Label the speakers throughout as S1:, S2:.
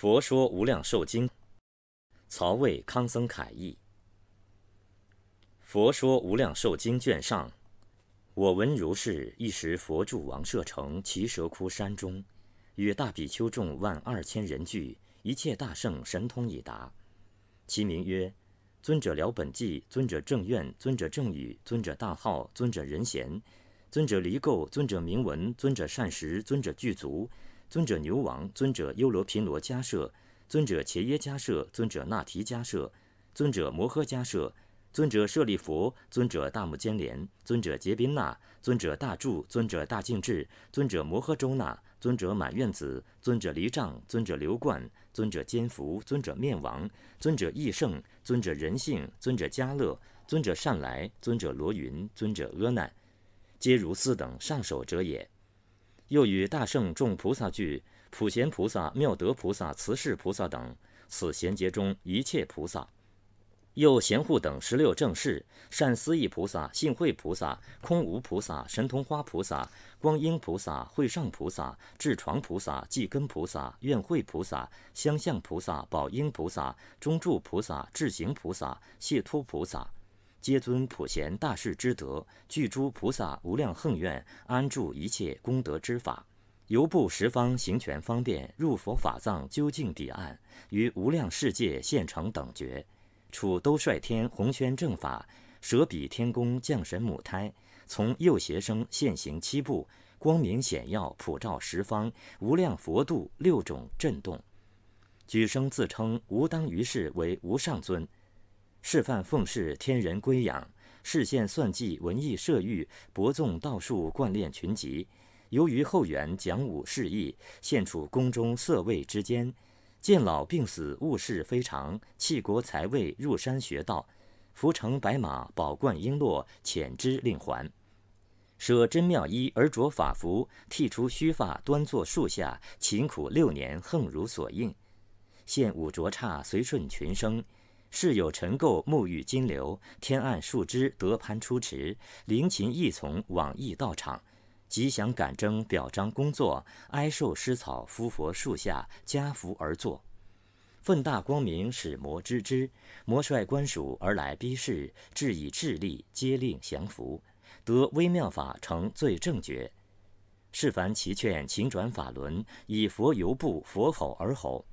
S1: 《佛说无量寿经》，曹魏康僧楷译。《佛说无量寿经》卷上，我闻如是：一时，佛住王舍城祇蛇窟山中，与大比丘众万二千人聚，一切大圣神通已达。其名曰：尊者了本纪，尊者正愿，尊者正语，尊者大号，尊者仁贤，尊者离垢，尊者明文，尊者善食，尊者具足。尊者牛王，尊者优罗频罗迦舍、尊者伽耶迦舍、尊者那提迦舍、尊者摩诃迦舍、尊者舍利佛，尊者大目犍连，尊者结宾那，尊者大柱，尊者大敬智，尊者摩诃周那，尊者满愿子，尊者离障、尊者流冠，尊者坚福，尊者面王，尊者义圣、尊者仁性，尊者迦乐，尊者善来，尊者罗云，尊者阿难，皆如四等上首者也。又与大圣众菩萨俱，普贤菩萨、妙德菩萨、慈氏菩萨等，此贤劫中一切菩萨，又贤护等十六正士，善思义菩萨、信慧菩萨、空无菩萨、神通花菩萨、光英菩萨、会上菩萨、智床菩萨、济根菩萨、愿慧菩萨、相向菩萨、宝应菩萨、中住菩萨、智行菩萨、谢托菩萨。皆尊普贤大士之德，具诸菩萨无量恒愿，安住一切功德之法，由布十方，行权方便，入佛法藏究竟彼岸，于无量世界现成等觉，处都率天弘宣正法，舍彼天宫降神母胎，从右胁生现行七步，光明显耀普照十方，无量佛度六种震动，举生自称无当于世为无上尊。示范奉事天人归养，视现算计文艺摄欲，博纵道术惯练群集。由于后元讲武示义，现处宫中色位之间，见老病死物事非常，弃国财位入山学道，拂乘白马宝冠璎珞，遣之令还。舍真妙衣而着法服，剃除须发，端坐树下，勤苦六年，横如所应。现五着刹，随顺群生。世有尘垢，沐浴金流；天暗树枝，得攀出池。灵禽异从，往诣道场。吉祥感征，表彰工作。哀受施草，伏佛树下，加福而坐。奋大光明，使魔知之。魔率官属而来逼世，至以智力，皆令降服。得微妙法，成最正觉。是凡其劝，请转法轮，以佛犹不，佛吼而吼。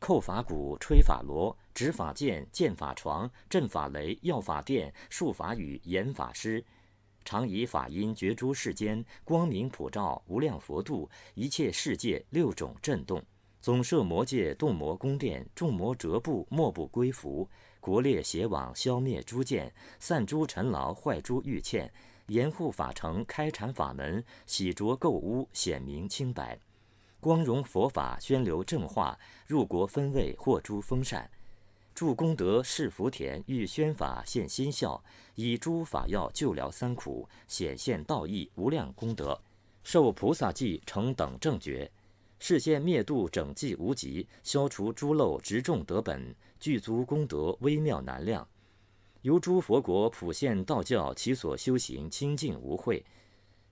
S1: 叩法鼓，吹法锣，执法剑，剑法床，阵法雷，药法殿，术法语，言法师，常以法音觉诸世间，光明普照，无量佛度一切世界，六种震动，总摄魔界，动魔宫殿，众魔折布，莫不归服。国列邪网，消灭诸见，散诸尘劳，坏诸欲欠，严护法城，开禅法门，洗浊垢污，显明清白。光荣佛法宣流正化，入国分位获诸风善，助功德是福田。欲宣法现心孝，以诸法药救疗三苦，显现道义无量功德，受菩萨记成等正觉，示现灭度整寂无极，消除诸漏执众德本，具足功德微妙难量，由诸佛国普现道教，其所修行清净无秽。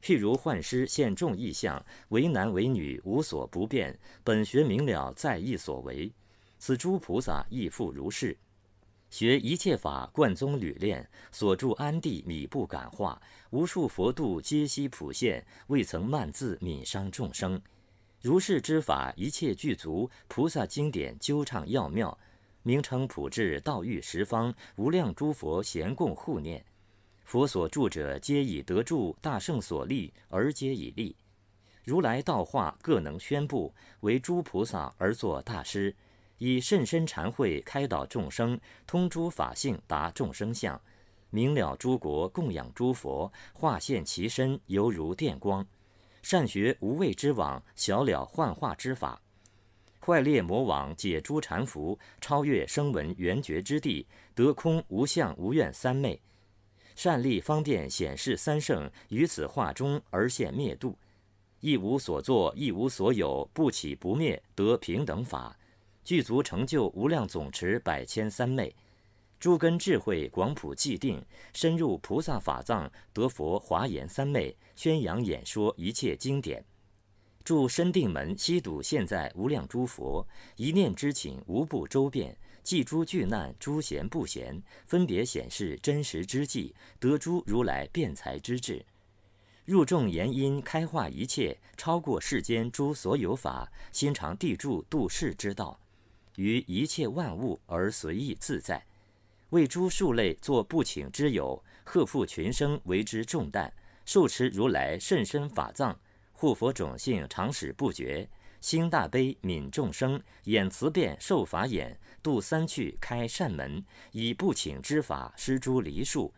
S1: 譬如幻师现众异相，为男为女，无所不变。本学明了，在意所为。此诸菩萨亦复如是，学一切法，贯宗履炼，所住安地，米布感化，无数佛度，皆悉普现，未曾慢自，悯伤众生。如是之法，一切具足。菩萨经典，究畅要妙，名称普至，道遇十方无量诸佛，咸共护念。佛所住者，皆以得住；大圣所立，而皆以立。如来道化，各能宣布，为诸菩萨而作大师，以甚深禅慧开导众生，通诸法性达众生相，明了诸国供养诸佛，化现其身犹如电光，善学无畏之网，晓了幻化之法，坏裂魔网，解诸缠缚，超越声闻缘觉之地，得空无相无愿三昧。善立方便显示三圣于此化中而现灭度，一无所作，一无所有，不起不灭，得平等法，具足成就无量总持百千三昧，诸根智慧广普既定，深入菩萨法藏，得佛华严三昧，宣扬演说一切经典，住深定门，悉睹现在无量诸佛，一念之请，无不周遍。济诸巨难，诸贤不贤，分别显示真实之际，得诸如来辩才之智，入众言因，开化一切，超过世间诸所有法，心常地住度世之道，于一切万物而随意自在，为诸树类作不请之友，贺负群生为之重担，受持如来甚深法藏，护佛种性常使不绝，心大悲悯众生，眼慈变受法眼。度三趣开善门，以不请之法施诸离树，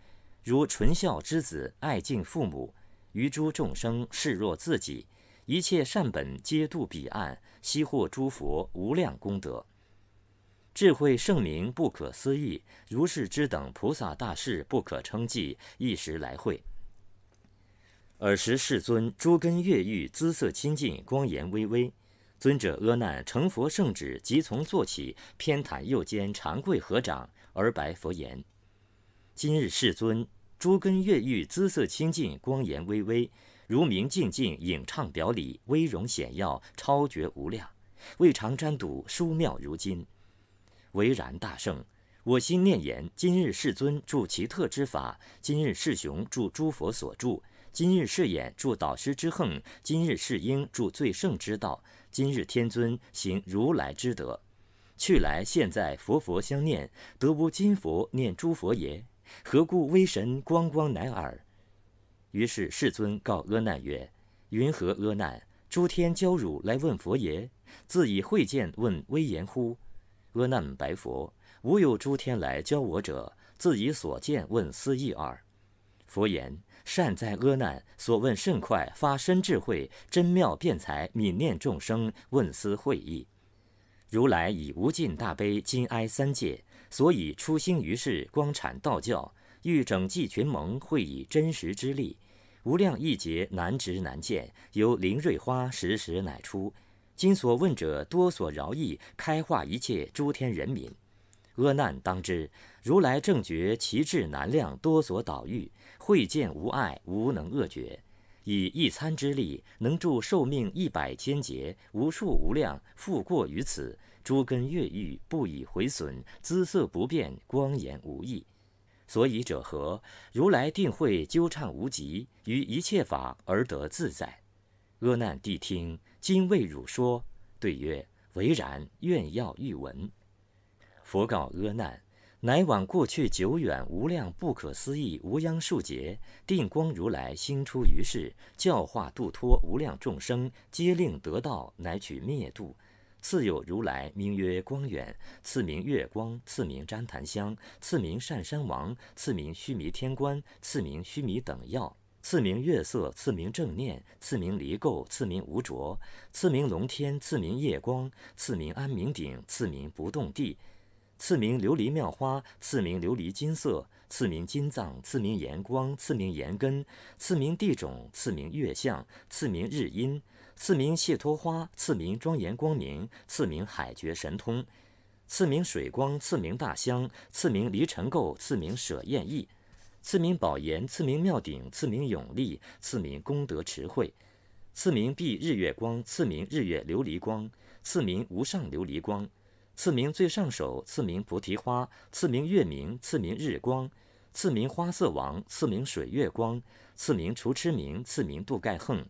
S1: 如纯孝之子爱敬父母，于诸众生视若自己，一切善本皆度彼岸，悉获诸佛无量功德，智慧圣明不可思议。如是之等菩萨大士不可称计，一时来会。尔时世尊，诸根越狱，姿色清净，光颜微微。尊者阿难成佛圣旨即从坐起偏袒右肩长跪合掌而白佛言：今日世尊诸根越狱，姿色清净光颜微微如明镜净，影畅表里威容显耀超绝无量未尝沾睹殊妙如金为然大圣我心念言：今日世尊助奇特之法，今日世雄助诸佛所助，今日世眼助导师之横，今日世英助最圣之道。今日天尊行如来之德，去来现在佛佛相念，得无今佛念诸佛耶？何故威神光光乃耳？于是世尊告阿难曰：“云何阿难？诸天教汝来问佛耶？自以会见问威严乎？”阿难白佛：“无有诸天来教我者，自以所见问思义耳。”佛言。善哉，阿难！所问甚快，发深智慧，真妙辩才，泯念众生，问思会意。如来以无尽大悲，今哀三界，所以初兴于世，光阐道教，欲整济群盟，会以真实之力。无量义劫，难执难见，由灵瑞花时时乃出。今所问者多所饶益，开化一切诸天人民。阿难，当知，如来正觉，其智难量，多所导欲。慧见无碍，无能恶觉，以一餐之力，能助寿命一百千劫，无数无量，复过于此。诸根越狱，不以毁损，姿色不变，光颜无益。所以者何？如来定慧纠缠无极，于一切法而得自在。阿难谛听，今为汝说。对曰：唯然，愿要欲闻。佛告阿难。乃往过去久远无量不可思议无央数劫，定光如来心出于世，教化度脱无量众生，皆令得道，乃取灭度。赐有如来名曰光远，赐名月光，赐名旃檀香，赐名善山王，赐名须弥天官，赐名须弥等药，赐名月色，赐名正念，赐名离垢，赐名无着，赐名龙天，赐名夜光，赐名安明顶，赐名不动地。赐名琉璃妙花，赐名琉璃金色，赐名金藏，赐名严光，赐名严根，赐名地种，赐名月相，赐名日阴，赐名谢托花，赐名庄严光明，赐名海觉神通，赐名水光，赐名大香，赐名离尘垢，赐名舍厌意，赐名宝岩，赐名妙顶，赐名永利，赐名功德池慧，赐名蔽日月光，赐名日月琉璃光，赐名无上琉璃光。赐名最上首，赐名菩提花，赐名月明，赐名日光，赐名花色王，赐名水月光，赐名除痴明，赐名度盖横，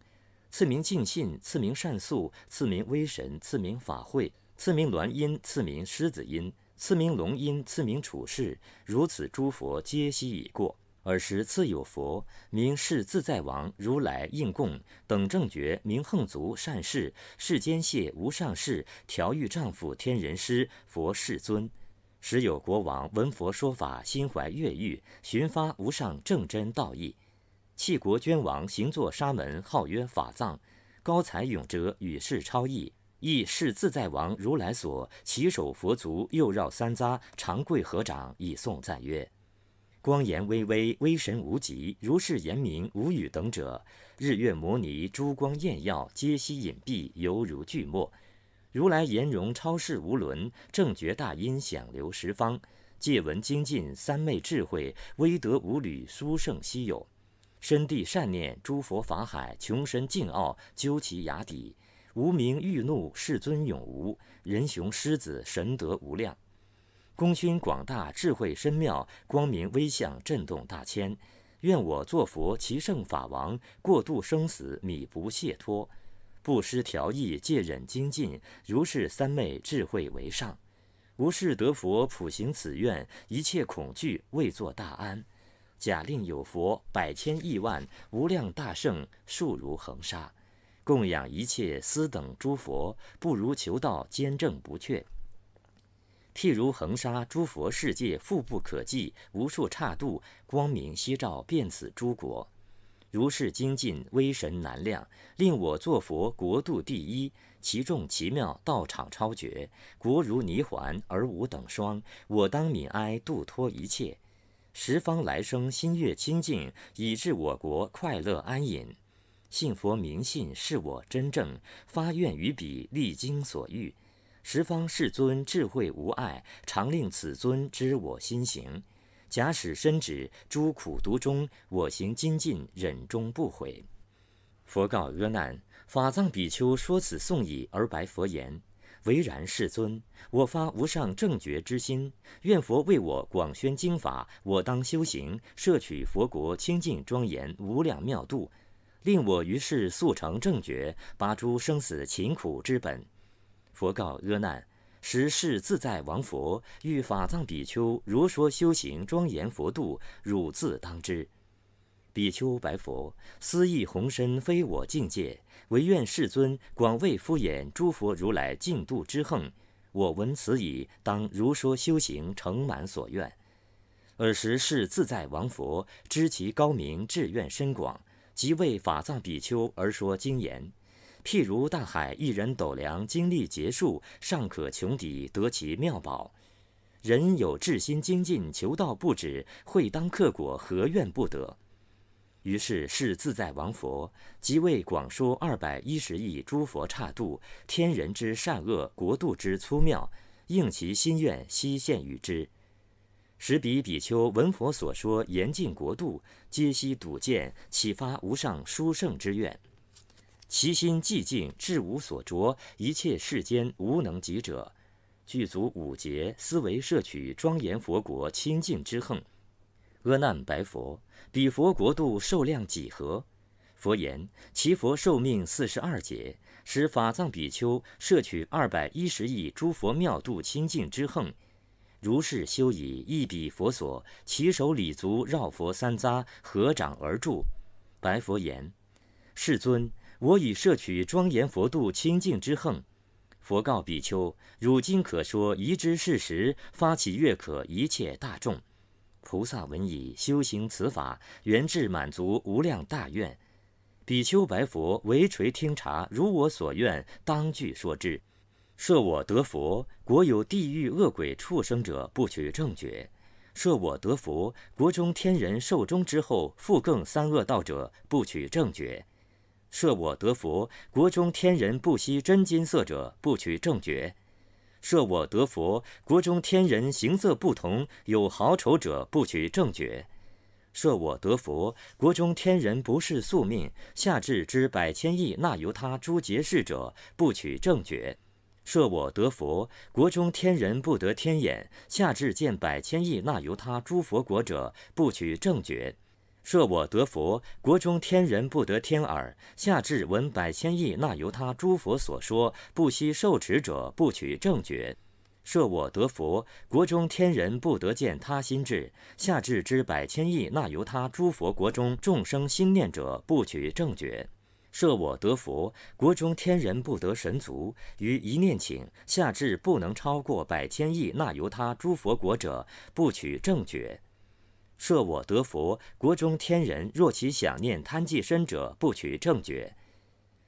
S1: 赐名净信，赐名善素，赐名威神，赐名法会，赐名鸾音，赐名狮子音，赐名龙音，赐名处世，如此诸佛皆悉已过。尔时，次有佛名是自在王如来应供等正觉，名恒足善士，世间谢无上士，调御丈夫，天人师，佛世尊。时有国王闻佛说法，心怀越狱，寻发无上正真道义，弃国捐王，行作沙门，号曰法藏。高才勇哲，与世超异。亦是自在王如来所起手佛足，右绕三匝，长跪合掌，以颂赞曰。光颜微微，微神无极，如是言明，无语等者。日月摩尼，珠光艳耀，皆悉隐蔽，犹如巨墨。如来颜容超世无伦，正觉大音响流十方，戒文精进，三昧智慧，威德无履，殊胜稀有。深地善念，诸佛法海，穷深尽奥，究其崖底。无名欲怒，世尊永无。人雄狮子，神德无量。功勋广大，智慧深妙，光明威相震动大千。愿我作佛，其圣法王，过度生死，米不懈脱。布施调意，戒忍精进，如是三昧，智慧为上。无是得佛，普行此愿，一切恐惧，未作大安。假令有佛，百千亿万，无量大圣，数如恒沙，供养一切思等诸佛，不如求道，坚正不缺。譬如恒沙诸佛世界，复不可计，无数刹度，光明悉照，遍此诸国。如是精进，威神难量，令我作佛国度第一，其众奇妙道场超绝，国如泥环而无等双。我当悯哀度脱一切，十方来生心悦清净，以致我国快乐安隐。信佛明信是我真正发愿于彼，历经所欲。十方世尊智慧无碍，常令此尊知我心行。假使深指诸苦毒中，我行精进忍中不悔。佛告阿难：法藏比丘说此颂已，而白佛言：“唯然，世尊，我发无上正觉之心，愿佛为我广宣经法，我当修行，摄取佛国清净庄严无量妙度，令我于世速成正觉，拔诸生死勤苦之本。”佛告阿难：“十是自在王佛欲法藏比丘如说修行，庄严佛度，汝自当知。”比丘白佛：“思意宏深，非我境界，唯愿世尊广为敷衍诸佛如来尽度之横。我闻此已，当如说修行，成满所愿。”尔时是自在王佛知其高明，志愿深广，即为法藏比丘而说经言。譬如大海，一人斗量，经历结束，尚可穷抵，得其妙宝。人有至心精进，求道不止，会当克果，何怨不得？于是是自在王佛，即为广说二百一十亿诸佛刹度天人之善恶国度之粗妙，应其心愿，悉现与之。时彼比丘闻佛所说言尽国度，皆悉睹见，启发无上殊胜之愿。其心寂静，智无所着，一切世间无能及者。具足五劫，思惟摄取庄严佛国清净之恨。阿难白佛：彼佛国度寿量几何？佛言：其佛寿命四十二劫，使法藏比丘摄取二百一十亿诸佛妙度清净之恨。如是修已，一彼佛所，其手礼足，绕佛三匝，合掌而住。白佛言：世尊。我已摄取庄严佛度清净之恨，佛告比丘：汝今可说宜之事实，发起乐可一切大众。菩萨闻已，修行此法，原至满足无量大愿。比丘白佛：唯垂听察，如我所愿，当具说之。设我得佛，国有地狱恶鬼畜生者，不取正觉；设我得佛，国中天人寿终之后，复更三恶道者，不取正觉。设我得佛国中天人不惜真金色者，不取正觉；设我得佛国中天人形色不同，有好丑者，不取正觉；设我得佛国中天人不是宿命，下至之百千亿那由他诸劫世者，不取正觉；设我得佛国中天人不得天眼，下至见百千亿那由他诸佛国者，不取正觉。设我得佛国中天人不得天耳，下至闻百千亿那由他诸佛所说，不惜受持者不取正觉；设我得佛国中天人不得见他心智，下至知百千亿那由他诸佛国中众生心念者不取正觉；设我得佛国中天人不得神足于一念请下至不能超过百千亿那由他诸佛国者不取正觉。设我得佛国中天人，若其想念贪计身者，不取正觉；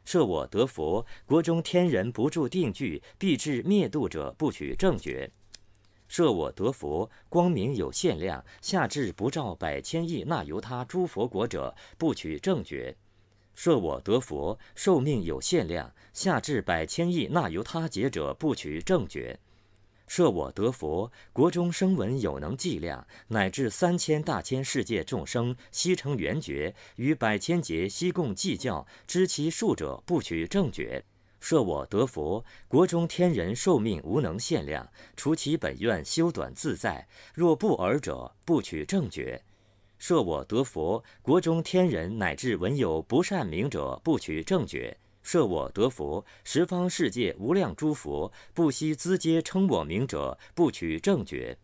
S1: 设我得佛国中天人不住定居，必至灭度者，不取正觉；设我得佛光明有限量，下至不照百千亿那由他诸佛国者，不取正觉；设我得佛寿命有限量，下至百千亿那由他劫者，不取正觉。设我得佛国中生闻有能计量，乃至三千大千世界众生悉成圆觉，与百千劫悉共计教，知其数者不取正觉。设我得佛国中天人寿命无能限量，除其本愿修短自在，若不尔者不取正觉。设我得佛国中天人乃至闻有不善名者不取正觉。设我得佛，十方世界无量诸佛，不惜资阶称我名者，不取正觉；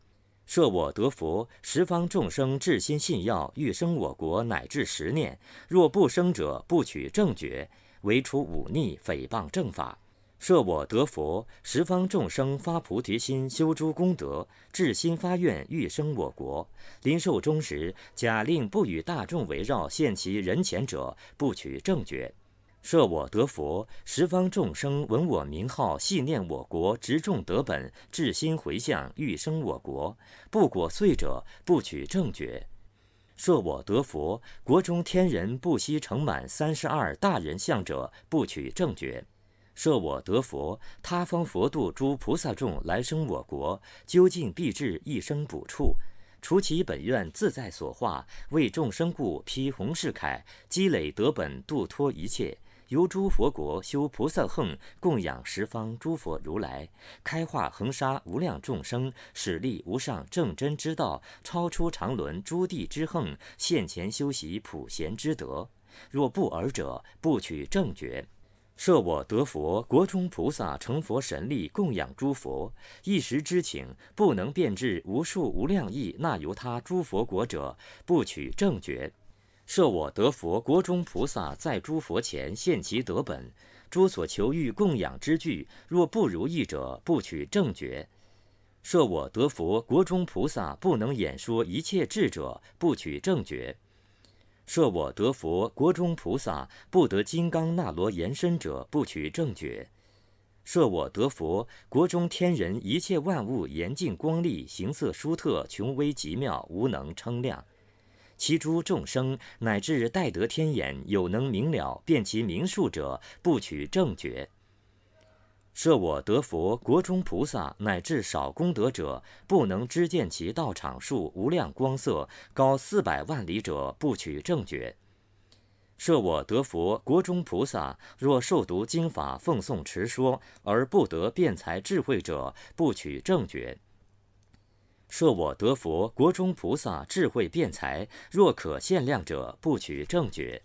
S1: 设我得佛，十方众生至心信要，欲生我国，乃至十念，若不生者，不取正觉。唯除忤逆、诽谤正法。设我得佛，十方众生发菩提心，修诸功德，至心发愿，欲生我国，临寿终时，假令不与大众围绕，现其人前者，不取正觉。设我得佛，十方众生闻我名号，系念我国，执众德本，至心回向，欲生我国，不果遂者，不取正觉。设我得佛，国中天人不惜成满三十二大人相者，不取正觉。设我得佛，他方佛度诸菩萨众来生我国，究竟必至一生补处，除其本愿自在所化，为众生故披红饰铠，积累德本，度脱一切。由诸佛国修菩萨横，供养十方诸佛如来，开化恒沙无量众生，使力无上正真之道，超出常伦诸地之横，现前修习普贤之德。若不尔者，不取正觉。设我得佛国中菩萨成佛神力，供养诸佛，一时之情不能遍至无数无量意，那由他诸佛国者，不取正觉。设我得佛国中菩萨在诸佛前现其德本，诸所求欲供养之具，若不如意者，不取正觉。设我得佛国中菩萨不能演说一切智者，不取正觉。设我得佛国中菩萨不得金刚那罗延伸者，不取正觉。设我得佛国中天人一切万物严禁光丽，形色殊特，穷微极妙，无能称量。其诸众生乃至待得天眼，有能明了辨其名数者，不取正觉。设我得佛国中菩萨乃至少功德者，不能知见其道场数无量光色高四百万里者，不取正觉。设我得佛国中菩萨，若受读经法奉诵持说而不得辩才智慧者，不取正觉。设我得佛国中菩萨智慧辩才，若可限量者，不取正觉；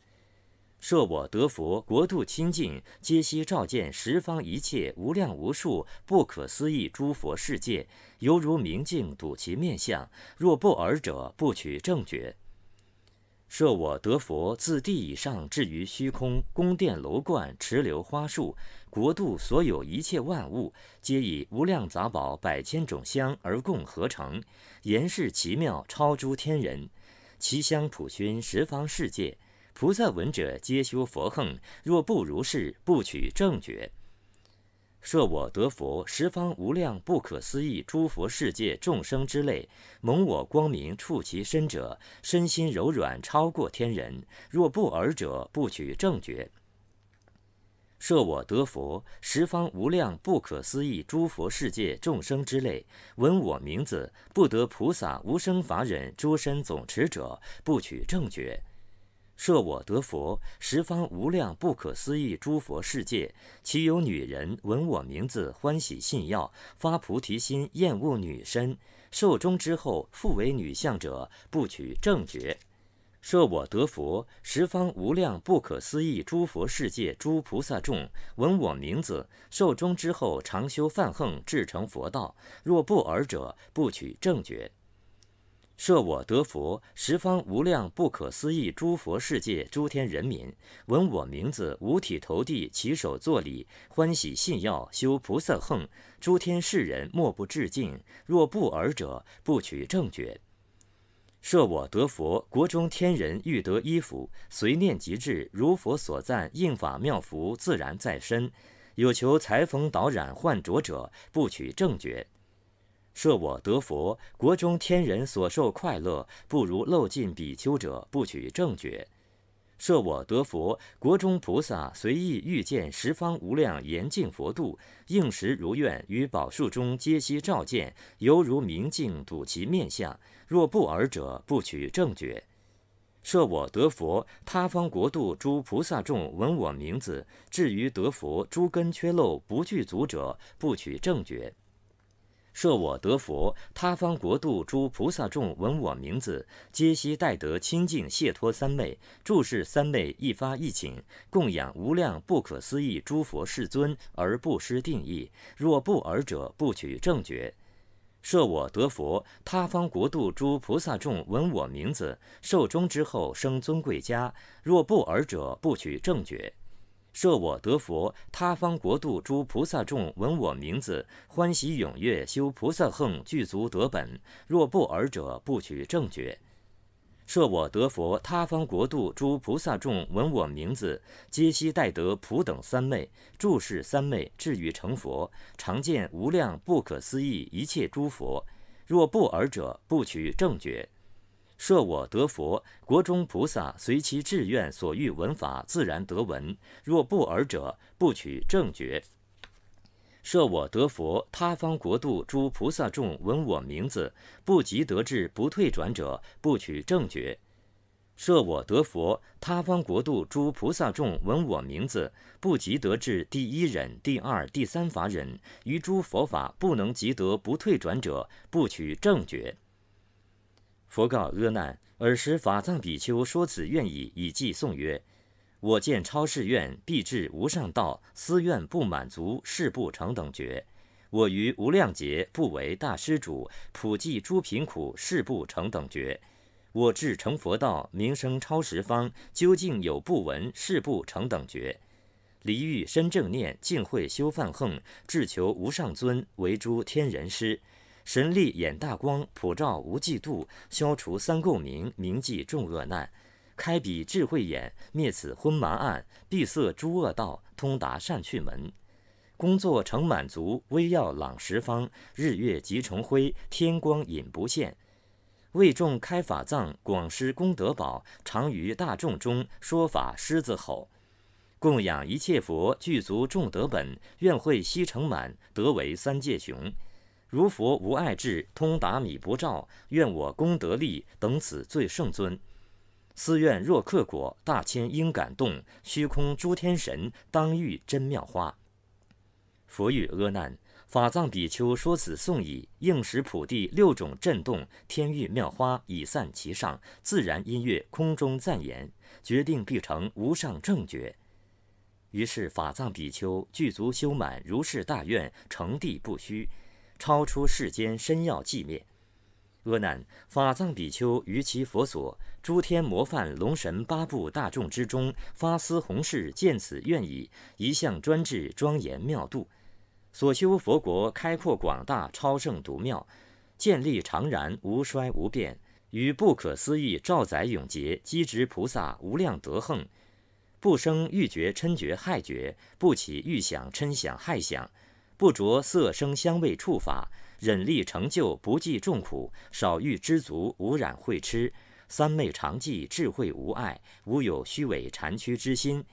S1: 设我得佛国度清净，皆悉照见十方一切无量无数不可思议诸佛世界，犹如明镜睹其面相，若不尔者，不取正觉；设我得佛自地以上至于虚空宫殿楼观池流花树。国度所有一切万物，皆以无量杂宝、百千种香而共合成，言是奇妙，超诸天人。其香普熏十方世界，菩萨闻者皆修佛恨。若不如是，不取正觉。设我得佛，十方无量不可思议诸佛世界众生之类，蒙我光明触其身者，身心柔软，超过天人。若不尔者，不取正觉。设我得佛，十方无量不可思议诸佛世界众生之类，闻我名字，不得菩萨无生法忍，诸身总持者，不取正觉。设我得佛，十方无量不可思议诸佛世界，其有女人闻我名字，欢喜信要，发菩提心，厌恶女身，受终之后复为女相者，不取正觉。设我得佛，十方无量不可思议诸佛世界，诸菩萨众闻我名字，受终之后，常修梵横，至成佛道。若不尔者，不取正觉。设我得佛，十方无量不可思议诸佛世界，诸天人民闻我名字，五体投地，起手作礼，欢喜信要，修菩萨横。诸天世人莫不致敬。若不尔者，不取正觉。设我得佛国中天人欲得衣服，随念即至；如佛所赞应法妙福，自然在身。有求裁缝导染换着者，不取正觉。设我得佛国中天人所受快乐，不如漏尽比丘者，不取正觉。设我得佛国中菩萨随意遇见十方无量严净佛度，应时如愿，于宝树中皆悉照见，犹如明镜睹其面相。若不尔者，不取正觉。设我得佛，他方国度诸菩萨众闻我名字，至于得佛诸根缺漏不具足者，不取正觉。设我得佛，他方国度诸菩萨众闻我名字，皆悉待得清净解脱三昧，注视三昧，一发一请，供养无量不可思议诸佛世尊而不失定义。若不尔者，不取正觉。设我得佛，他方国度诸菩萨众闻我名字，受终之后生尊贵家；若不尔者，不取正觉。设我得佛，他方国度诸菩萨众闻我名字，欢喜踊跃修菩萨横具足得本；若不尔者，不取正觉。设我得佛，他方国度诸菩萨众闻我名字，皆悉得菩等三昧，注视三昧，至于成佛，常见无量不可思议一切诸佛。若不尔者，不取正觉。设我得佛，国中菩萨随其志愿所欲闻法，自然得闻。若不尔者，不取正觉。设我得佛，他方国度诸菩萨众闻我名字，不及得至不退转者，不取正觉；设我得佛，他方国度诸菩萨众闻我名字，不及得至第一忍、第二、第三法忍，于诸佛法不能及得不退转者，不取正觉。佛告阿难：尔时法藏比丘说此愿已，以偈颂曰。我见超世愿，必至无上道。私愿不满足，事不成等觉。我于无量劫，不为大施主，普济诸贫苦，事不成等觉。我至成佛道，名声超十方。究竟有不闻，事不成等觉。离欲身正念，净慧修梵恨，至求无上尊，为诸天人师。神力眼大光，普照无际度。消除三垢名，明记众恶难。开彼智慧眼，灭此昏盲暗，闭塞诸恶道，通达善趣门。工作成满足，微妙朗十方，日月即成辉，天光隐不现。为众开法藏，广施功德宝，常于大众中说法狮子吼，供养一切佛具足众德本，愿会悉成满，得为三界雄。如佛无爱智，通达米不照，愿我功德力等此最圣尊。寺院若克果，大千应感动，虚空诸天神当遇真妙花。佛遇阿难，法藏比丘说此颂已，应时普地六种震动，天域妙花已散其上，自然音乐空中赞言，决定必成无上正觉。于是法藏比丘具足修满如是大愿，成地不虚，超出世间深要寂灭。阿难，法藏比丘于其佛所，诸天魔范龙神八部大众之中，发思弘誓，见此愿已，一向专制庄严妙度。所修佛国开阔广大，超胜独妙，建立常然，无衰无变。与不可思议照载永劫积执菩萨无量德恒，不生欲觉嗔觉害觉，不起欲想嗔想害想，不着色声香味触法。忍力成就，不计众苦；少欲知足，无染慧痴。三昧常寂，智慧无碍，无有虚伪禅屈之心。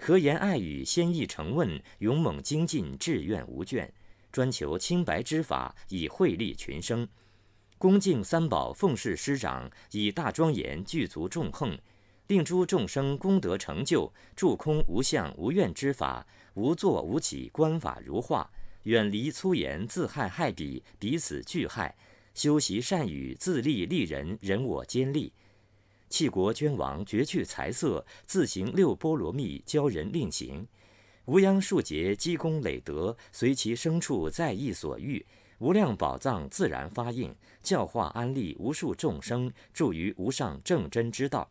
S1: 和言爱语？先意成问，勇猛精进，志愿无倦，专求清白之法，以惠利群生。恭敬三宝，奉事师长，以大庄严具足众横，令诸众生功德成就。住空无相无愿之法，无作无起观法如画。远离粗言自害害彼彼此俱害，修习善语自利利人人我兼利，弃国捐王绝去财色自行六波罗蜜教人令行，无央数劫积功累德随其牲畜在意所欲无量宝藏自然发应教化安利无数众生助于无上正真之道，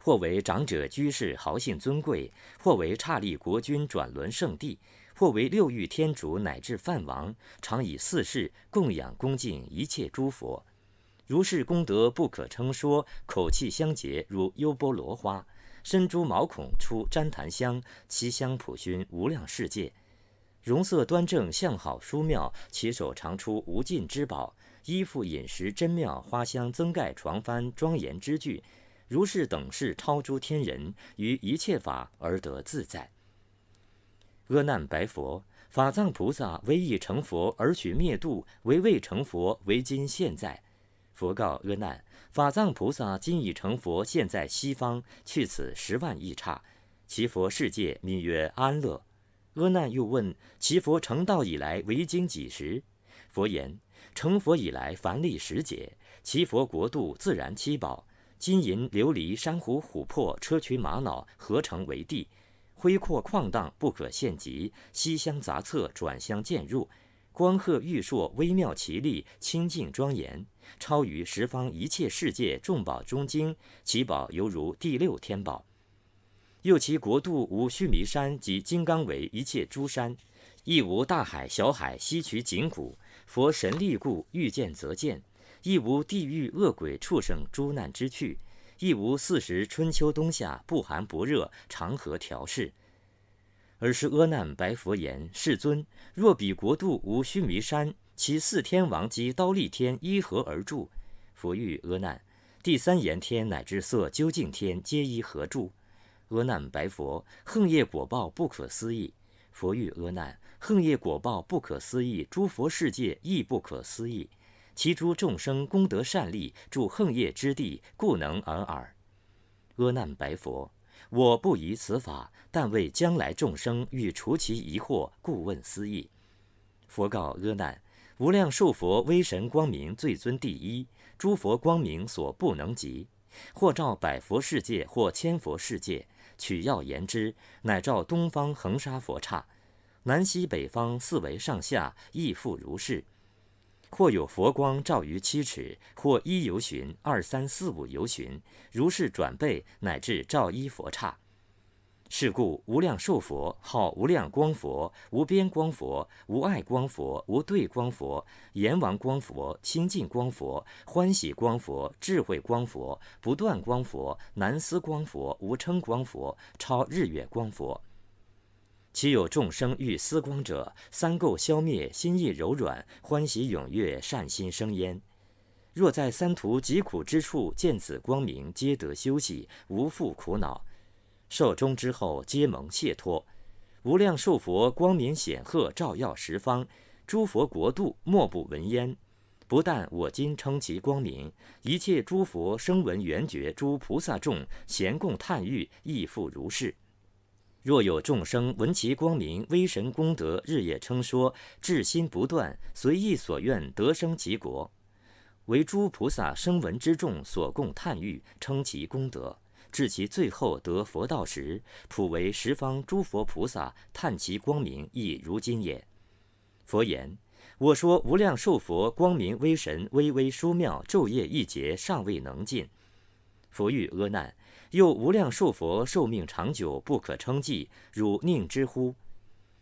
S1: 或为长者居士豪信尊贵，或为刹利国君转轮圣地。或为六欲天主，乃至梵王，常以四世供养恭敬一切诸佛。如是功德不可称说，口气相结如优波罗花，身诸毛孔出旃檀香，其香普熏无量世界。容色端正，相好殊妙，其手常出无尽之宝，衣服饮食珍妙，花香增盖床幡庄严之具。如是等事超诸天人，于一切法而得自在。阿难白佛：法藏菩萨为已成佛而取灭度，为未成佛为今现在。佛告阿难：法藏菩萨今已成佛，现在西方去此十万亿刹，其佛世界名曰安乐。阿难又问：其佛成道以来为经几时？佛言：成佛以来凡历十劫，其佛国度自然七宝，金银琉璃珊瑚琥珀砗磲玛瑙合成为地。恢阔旷荡，不可限极。西厢杂策，转相渐入。光鹤玉烁，微妙奇丽，清净庄严，超于十方一切世界众宝中经。其宝犹如第六天宝。又其国度无须弥山及金刚为一切诸山，亦无大海、小海、溪渠、景谷。佛神力故，欲见则见。亦无地狱、恶鬼、畜生诸难之趣。亦无四时，春秋冬夏，不寒不热，长河调适？尔时阿难白佛言：“世尊，若彼国度无须弥山，其四天王及刀立天依何而住？”佛欲阿难：“第三言天乃至色究竟天，皆依何住？”阿难白佛：“横业果报不可思议。”佛欲阿难：“横业果报不可思议，诸佛世界亦不可思议。”其诸众生功德善利，住恒业之地，故能尔尔。阿难白佛：我不疑此法，但为将来众生欲除其疑惑，故问斯义。佛告阿难：无量寿佛威神光明最尊第一，诸佛光明所不能及。或照百佛世界，或千佛世界。取要言之，乃照东方恒沙佛刹，南西北方四维上下，亦复如是。或有佛光照于七尺，或一游巡，二三四五游巡，如是转背，乃至照一佛刹。是故无量寿佛号无量光佛、无边光佛、无碍光佛、无对光佛、阎王光佛、清净光佛、欢喜光佛、智慧光佛、不断光佛、难思光佛、无称光佛、超日月光佛。其有众生欲思光者，三垢消灭，心意柔软，欢喜踊跃，善心生焉。若在三途疾苦之处，见此光明，皆得休息，无复苦恼。寿终之后，皆蒙解脱。无量寿佛光明显赫，照耀十方，诸佛国度莫不闻焉。不但我今称其光明，一切诸佛声闻缘觉、诸菩萨众，咸共叹誉，亦复如是。若有众生闻其光明威神功德，日夜称说，至心不断，随意所愿，得生其国。为诸菩萨声闻之众所共叹欲，称其功德，至其最后得佛道时，普为十方诸佛菩萨叹其光明，亦如今也。佛言：我说无量寿佛光明威神巍巍殊妙，昼夜一劫尚未能尽。佛欲阿难。又无量寿佛寿命长久，不可称计，汝宁知乎？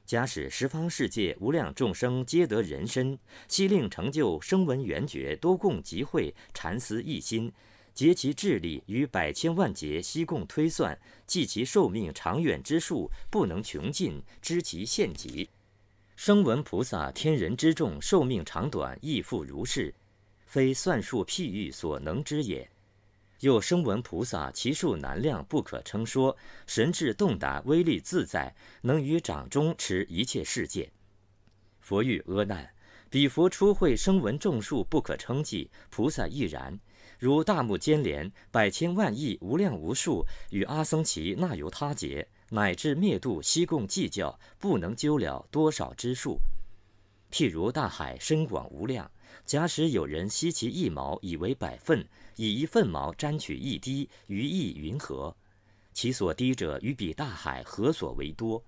S1: 假使十方世界无量众生皆得人身，悉令成就声闻缘觉多共集会，禅思一心，结其智力与百千万劫悉共推算，计其寿命长远之数，不能穷尽，知其限极。声闻菩萨天人之众寿命长短，亦复如是，非算数譬喻所能知也。又声闻菩萨其数难量不可称说神智洞达威力自在能于掌中持一切世界佛欲阿难彼佛初会声闻众数不可称计菩萨亦然如大目犍连百千万亿无量无数与阿僧祇那由他劫，乃至灭度悉共计较不能究了多少之数譬如大海深广无量假使有人悉其一毛以为百分。以一粪毛沾取一滴，于意云何？其所滴者，于彼大海何所为多？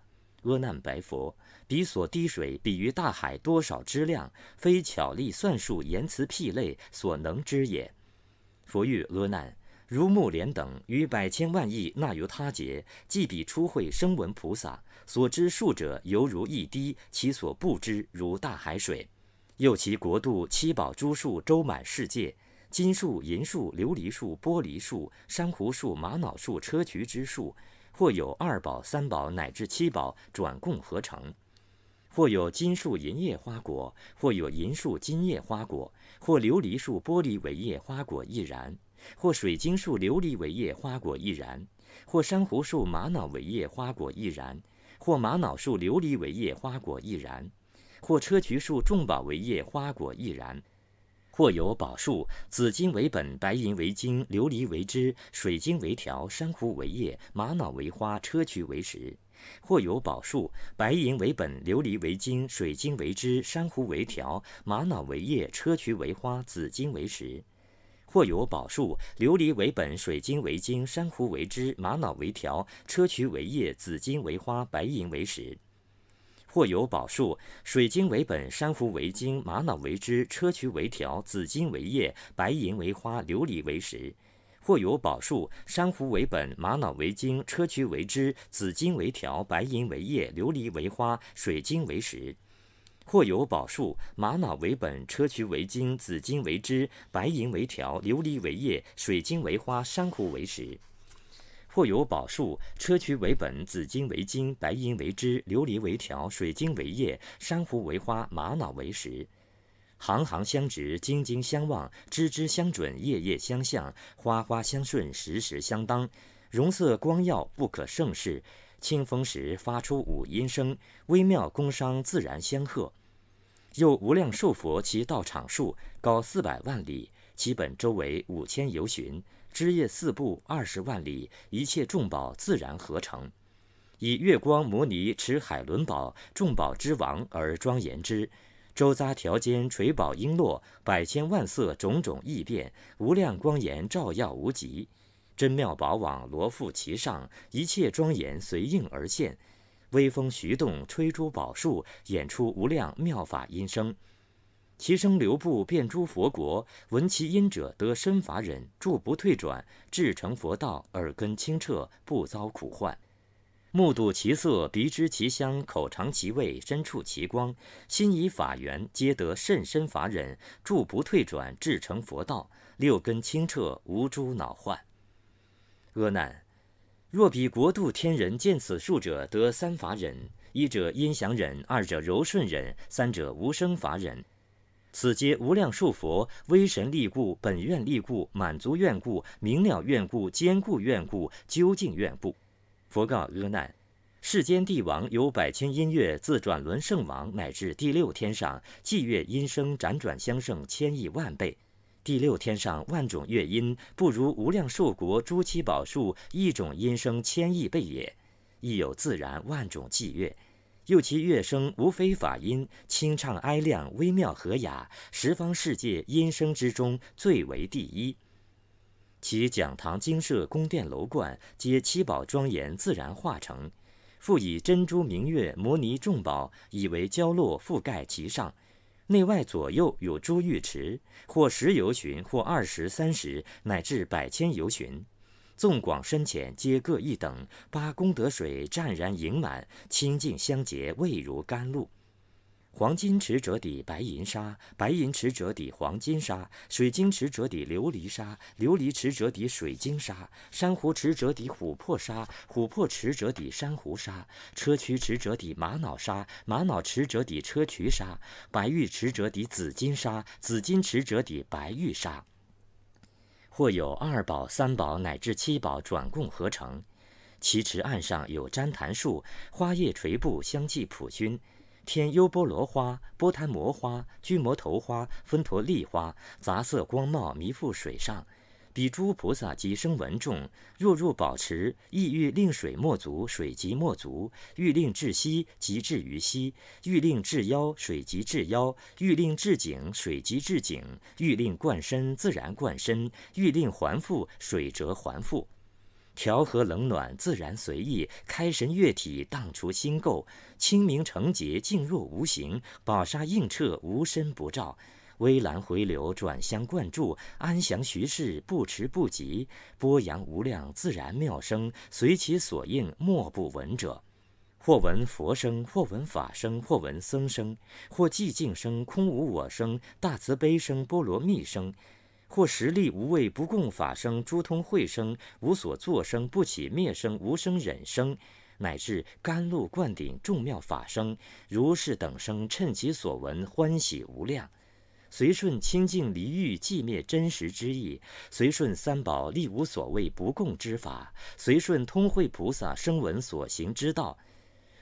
S1: 阿难白佛：彼所滴水，比于大海多少之量，非巧力算术言辞譬类所能知也。佛欲阿难：如木莲等，于百千万亿那由他劫，即彼初会声闻菩萨所知数者，犹如一滴；其所不知，如大海水。又其国度七宝珠数周满世界。金树、银树、琉璃树、玻璃树、珊瑚树、玛瑙树、砗磲之树，或有二宝、三宝乃至七宝转共合成；或有金树银叶花果；或有银树金叶花果；或琉璃树玻璃为叶花果亦然；或水晶树琉璃为叶花果亦然；或珊瑚树玛瑙为叶花果亦然；或玛瑙树琉璃为叶花果亦然；或砗磲树众宝为叶花果亦然。或有宝树，紫金为本，白银为金，琉璃为枝，水晶为条，珊瑚为叶，玛瑙为花，砗磲为石。或有宝树，白银为本，琉璃为金，水晶为枝，珊瑚为条，玛瑙为叶，砗磲为花，紫金为石。或有宝树，琉璃为本，水晶为金，珊瑚为枝，玛瑙为条，砗磲为叶，紫金为花，白银为石。或有宝树，水晶为本，珊瑚为晶，玛瑙为枝，砗磲为条，紫金为叶，白银为花，琉璃为石。或有宝树，珊瑚为本，玛瑙为晶，砗磲为枝，紫金为条，白银为叶，琉璃为花，水晶为石。或有宝树，玛瑙为本，砗磲为晶，紫金为枝，白银为条，琉璃为叶，水晶为花，珊瑚为石。或有宝树，砗磲为本，紫金为金，白银为枝，琉璃为条，水晶为叶，珊瑚为花，玛瑙为石。行行相直，金金相望，枝枝相准，叶叶相向，花花相顺，时时相当。容色光耀，不可胜世。清风时发出五音声，微妙宫商，自然相和。又无量寿佛其道场数高四百万里，其本周围五千由旬。枝叶四部二十万里，一切众宝自然合成。以月光摩尼持海伦宝，众宝之王而庄严之。周匝条间垂宝璎珞，百千万色种种异变，无量光颜照耀无极。真妙宝网罗覆其上，一切庄严随应而现。微风徐动，吹珠宝树，演出无量妙法音声。其生留布遍诸佛国，闻其音者得身法忍，住不退转，至成佛道；耳根清澈，不遭苦患；目睹其色，鼻知其香，口尝其味，身处其光，心以法缘，皆得甚身法忍，住不退转，至成佛道；六根清澈，无诸恼患。阿难，若彼国度天人见此树者，得三法忍：一者音响忍，二者柔顺忍，三者无生法忍。此皆无量数佛威神力故，本愿力故，满足愿故，明了愿故，坚固愿故，究竟愿故。佛告阿难：世间帝王有百千音乐，自转轮圣王乃至第六天上祭乐音声，辗转相胜千亿万倍。第六天上万种乐音，不如无量寿国诸七宝树一种音声千亿倍也。亦有自然万种祭乐。又其乐声无非法音，清畅哀亮，微妙和雅，十方世界音声之中最为第一。其讲堂精舍、宫殿楼观，皆七宝庄严，自然化成，复以珍珠、明月、摩尼众宝以为交落，覆盖其上。内外左右有珠玉池，或十游巡，或二十三十，乃至百千游巡。纵广深浅，皆各一等。八功德水湛然盈满，清净相洁，味如甘露。黄金池折底白银沙，白银池折底黄金沙，水晶池折底琉璃沙，琉璃池折底水晶沙，珊瑚池折底琥珀沙，琥珀池折底珊瑚沙，砗磲池折底玛瑙沙，玛瑙池折底砗磲沙，白玉池折底紫金沙，紫金池折底白玉沙。或有二宝、三宝乃至七宝转共合成，其池岸上有旃檀树、花叶垂布相继普熏，天优波罗花、波檀摩花、巨摩头花、分陀利花，杂色光貌弥覆水上。彼诸菩萨及生闻众，若入宝池，意欲令水没足，水即没足；欲令至膝，即至于膝；欲令至腰，水即至腰；欲令至颈，水即至颈；欲令贯身，自然贯身；欲令还复，水则还复。调和冷暖，自然随意；开神悦体，荡除心垢；清明澄洁，静若无形；宝沙映彻，无身不照。微澜回流，转相灌注，安详徐逝，不迟不急，波扬无量，自然妙声，随其所应，莫不闻者。或闻佛声，或闻法声，或闻僧声，或寂静声，空无我声，大慈悲声，波罗蜜声，或实力无畏不共法声，诸通慧声，无所作声，不起灭声，无生忍声，乃至甘露灌顶众妙法声，如是等声，趁其所闻，欢喜无量。随顺清净离欲寂灭真实之意，随顺三宝力无所谓不共之法，随顺通慧菩萨声闻所行之道，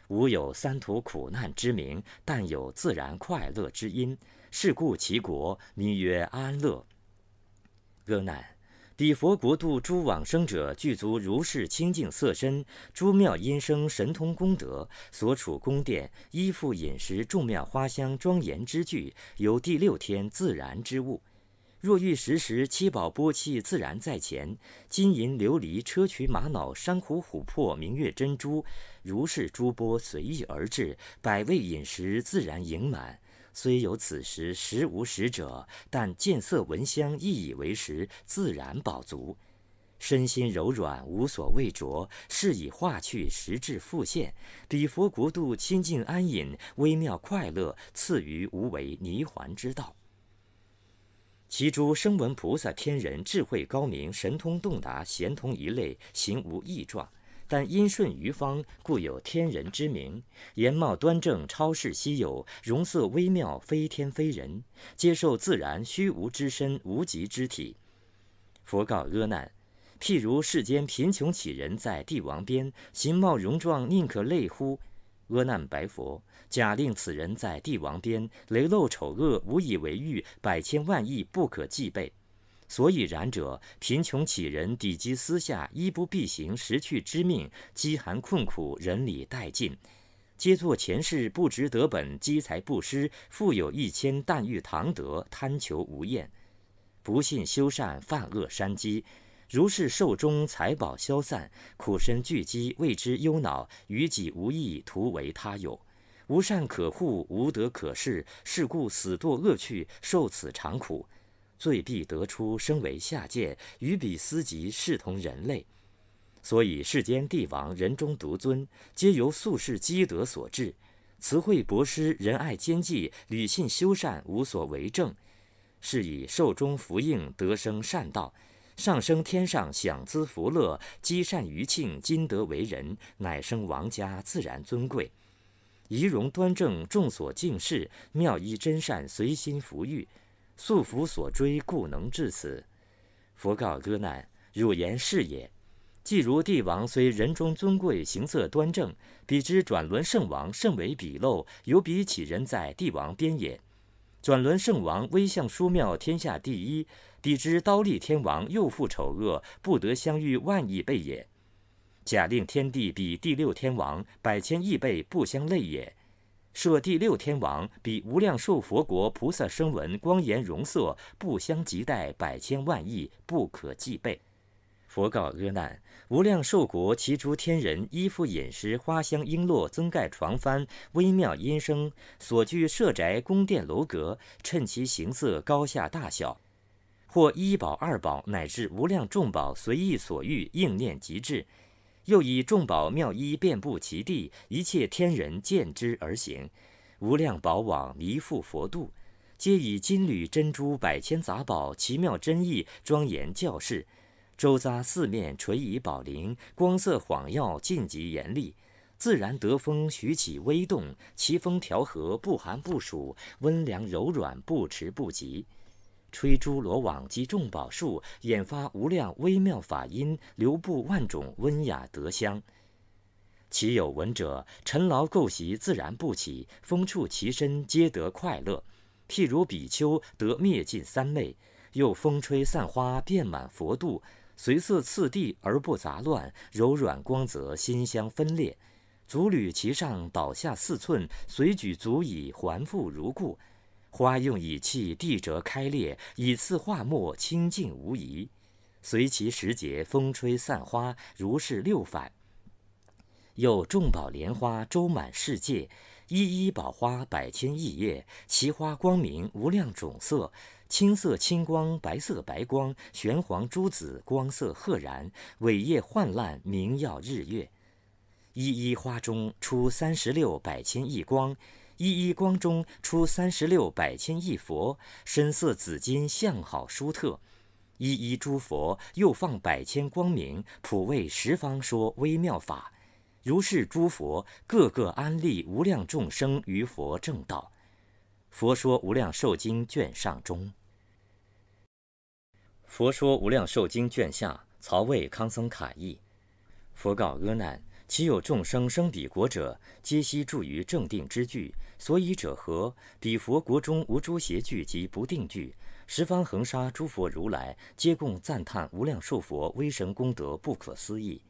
S1: 无有三途苦难之名，但有自然快乐之因。是故其国名曰安乐。阿难。彼佛国度诸往生者具足如是清净色身，诸妙音声、神通功德，所处宫殿、衣服饮食、众妙花香、庄严之具，由第六天自然之物。若欲时时七宝波气自然在前，金银琉璃、砗磲玛瑙、珊瑚琥珀、明月珍珠，如是诸波随意而至，百味饮食自然盈满。虽有此时实无食者，但见色闻香亦以为食，自然饱足，身心柔软，无所畏着，是以化去实质复现。彼佛国度清净安隐，微妙快乐，次于无为泥环之道。其诸声闻菩萨天人，智慧高明，神通洞达，贤通一类，行无异状。但因顺于方，故有天人之名；颜貌端正，超世稀有；容色微妙，非天非人，接受自然虚无之身，无极之体。佛告阿难：譬如世间贫穷乞人，在帝王边，形貌容状，宁可类乎？阿难白佛：假令此人在帝王边，雷漏丑恶，无以为喻，百千万亿不可计备。所以然者，贫穷乞人，抵饥私下，衣不蔽行，食去之命，饥寒困苦，人理殆尽，皆作前世不值得本，积财布施，富有一千，但欲唐德，贪求无厌，不信修善，犯恶山积。如是寿终，财宝消散，苦身俱积，为之忧恼，于己无益，徒为他有。无善可护，无德可恃，是故死堕恶趣，受此长苦。最必得出生为下贱，与彼斯及视同人类。所以世间帝王人中独尊，皆由素世积德所致。慈惠博施，仁爱兼济，礼信修善，无所为政。是以寿终福应，得生善道，上升天上享资福乐。积善余庆，今得为人，乃生王家，自然尊贵。仪容端正，众所敬视。妙衣真善，随心服欲。素福所追，故能至此。佛告阿难：汝言是也。即如帝王虽人中尊贵，形色端正，彼之转轮圣王甚为鄙陋，犹比岂人在帝王边也？转轮圣王威相殊妙，天下第一。彼之刀立天王又复丑恶，不得相遇万亿倍也。假令天地比第六天王，百千亿倍不相类也。设第六天王，比无量寿佛国菩萨声闻光颜容色，不相及待百千万亿不可计倍。佛告阿难：无量寿国其诸天人衣服饮食花香璎珞增盖床幡微妙音声所居舍宅宫殿楼阁，趁其形色高下大小，或一宝二宝乃至无量众宝，随意所欲，应念即至。又以众宝妙衣遍布其地，一切天人见之而行。无量宝网弥覆佛度，皆以金缕、珍珠、百千杂宝奇妙珍异庄严教示，周匝四面垂以宝铃，光色晃耀，尽极严厉，自然得风徐起微动，其风调和，不寒不暑，温凉柔软，不迟不急。吹珠罗网及众宝树，演发无量微妙法音，流布万种温雅德香。其有闻者，尘劳垢习自然不起，风触其身皆得快乐。譬如比丘得灭尽三昧，又风吹散花遍满佛度，随色次第而不杂乱，柔软光泽，馨香分裂，足履其上，倒下四寸，随举足以还复如故。花用以气地折开裂，以次化末清净无疑。随其时节，风吹散花，如是六反。有众宝莲花周满世界，一一宝花百千亿叶，其花光明无量种色：青色青光，白色白光，玄黄朱紫光色赫然。尾叶焕烂，明耀日月。一一花中出三十六百千亿光。一一光中出三十六百千亿佛，身色紫金，相好殊特。一一诸佛又放百千光明，普为十方说微妙法。如是诸佛，各个安立无量众生于佛正道。佛说无量寿经卷上中。佛说无量寿经卷下，曹魏康僧卡译。佛告阿难。其有众生生彼国者，皆悉住于正定之具。所以者何？彼佛国中无诸邪具及不定具，十方恒沙诸佛如来，皆共赞叹无量寿佛威神功德不可思议。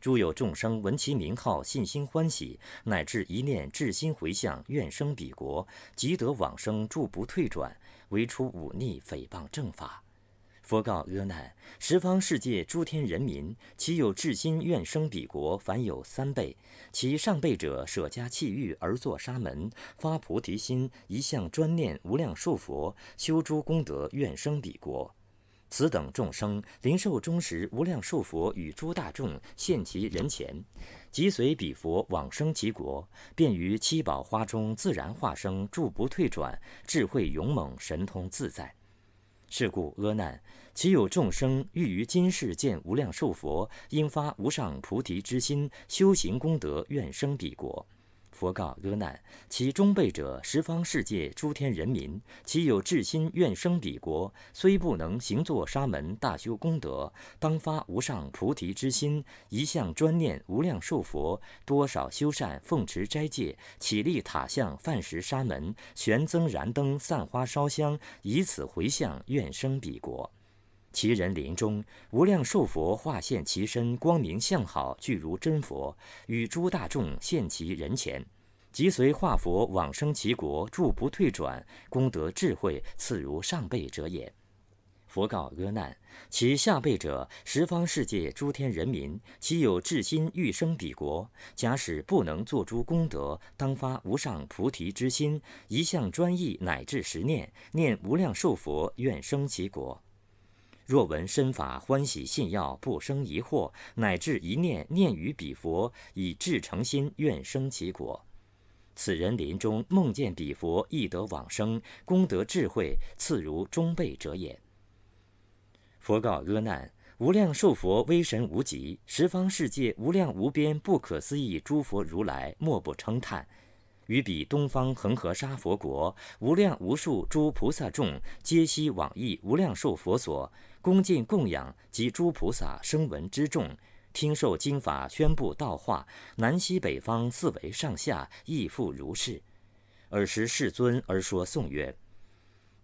S1: 诸有众生闻其名号，信心欢喜，乃至一念至心回向，愿生彼国，即得往生，住不退转，为出忤逆诽谤正法。佛告阿难：十方世界诸天人民，其有至心愿生彼国，凡有三辈。其上辈者，舍家弃欲而作沙门，发菩提心，一向专念无量寿佛，修诸功德，愿生彼国。此等众生，临寿终时，无量寿佛与诸大众现其人前，即随彼佛往生其国，便于七宝花中自然化生，住不退转，智慧勇猛，神通自在。是故阿难，其有众生欲于今世见无量寿佛，应发无上菩提之心，修行功德，愿生彼国。佛告阿难：其中辈者，十方世界诸天人民，其有至心愿生彼国，虽不能行作沙门，大修功德，当发无上菩提之心，一向专念无量寿佛，多少修善，奉持斋戒，起立塔像，饭食沙门，玄增燃灯，散花烧香，以此回向，愿生彼国。其人临终，无量寿佛化现其身，光明相好具如真佛，与诸大众现其人前，即随化佛往生其国，住不退转，功德智慧次如上辈者也。佛告阿难：其下辈者，十方世界诸天人民，其有至心欲生彼国，假使不能作诸功德，当发无上菩提之心，一向专意，乃至十念，念无量寿佛，愿生其国。若闻身法欢喜信要，不生疑惑，乃至一念念于彼佛，以至诚心愿生其国。此人临终梦见彼佛，亦得往生，功德智慧，次如中辈者也。佛告阿难：无量寿佛威神无极，十方世界无量无边不可思议诸佛如来，莫不称叹。于彼东方恒河沙佛国，无量无数诸菩萨众，皆悉往诣无量寿佛所。恭敬供养及诸菩萨声闻之众，听受经法，宣布道化。南西北方四维上下，亦复如是。尔时世尊而说颂曰：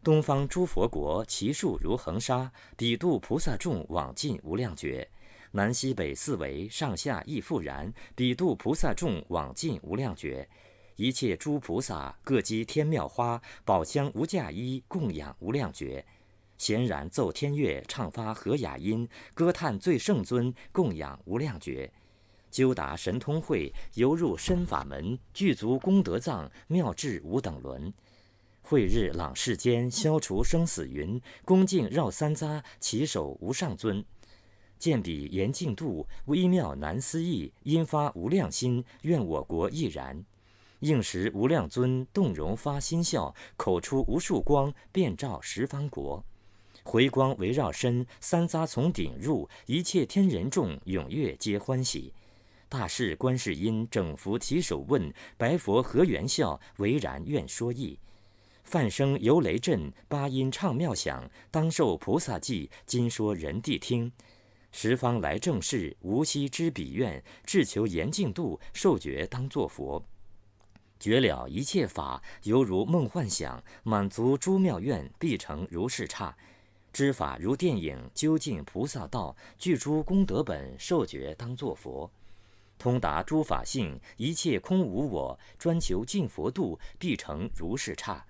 S1: 东方诸佛国，其数如恒沙，彼度菩萨众往尽无量觉；南西北四维上下亦复然，彼度菩萨众往尽无量觉。一切诸菩萨各积天妙花宝香无价衣供养无量觉。闲然奏天乐，唱发和雅音，歌叹最圣尊，供养无量觉，究达神通慧，游入深法门，具足功德藏，妙智无等伦，慧日朗世间，消除生死云，恭敬绕三匝，起手无上尊，见彼严净度，微妙难思议，因发无量心，愿我国亦然，应时无量尊，动容发心笑，口出无数光，遍照十方国。回光围绕身，三匝从顶入。一切天人众，踊跃皆欢喜。大士观世音，整服起手问：白佛何缘笑？唯然愿说意。梵声由雷震，八音唱妙响。当受菩萨记，今说人谛听。十方来正士，无悉知彼愿。至求严净度，受觉当作佛。觉了一切法，犹如梦幻想。满足诸妙愿，必成如是刹。知法如电影，究竟菩萨道，具诸功德本，受觉当作佛，通达诸法性，一切空无我，专求净佛度，必成如是刹。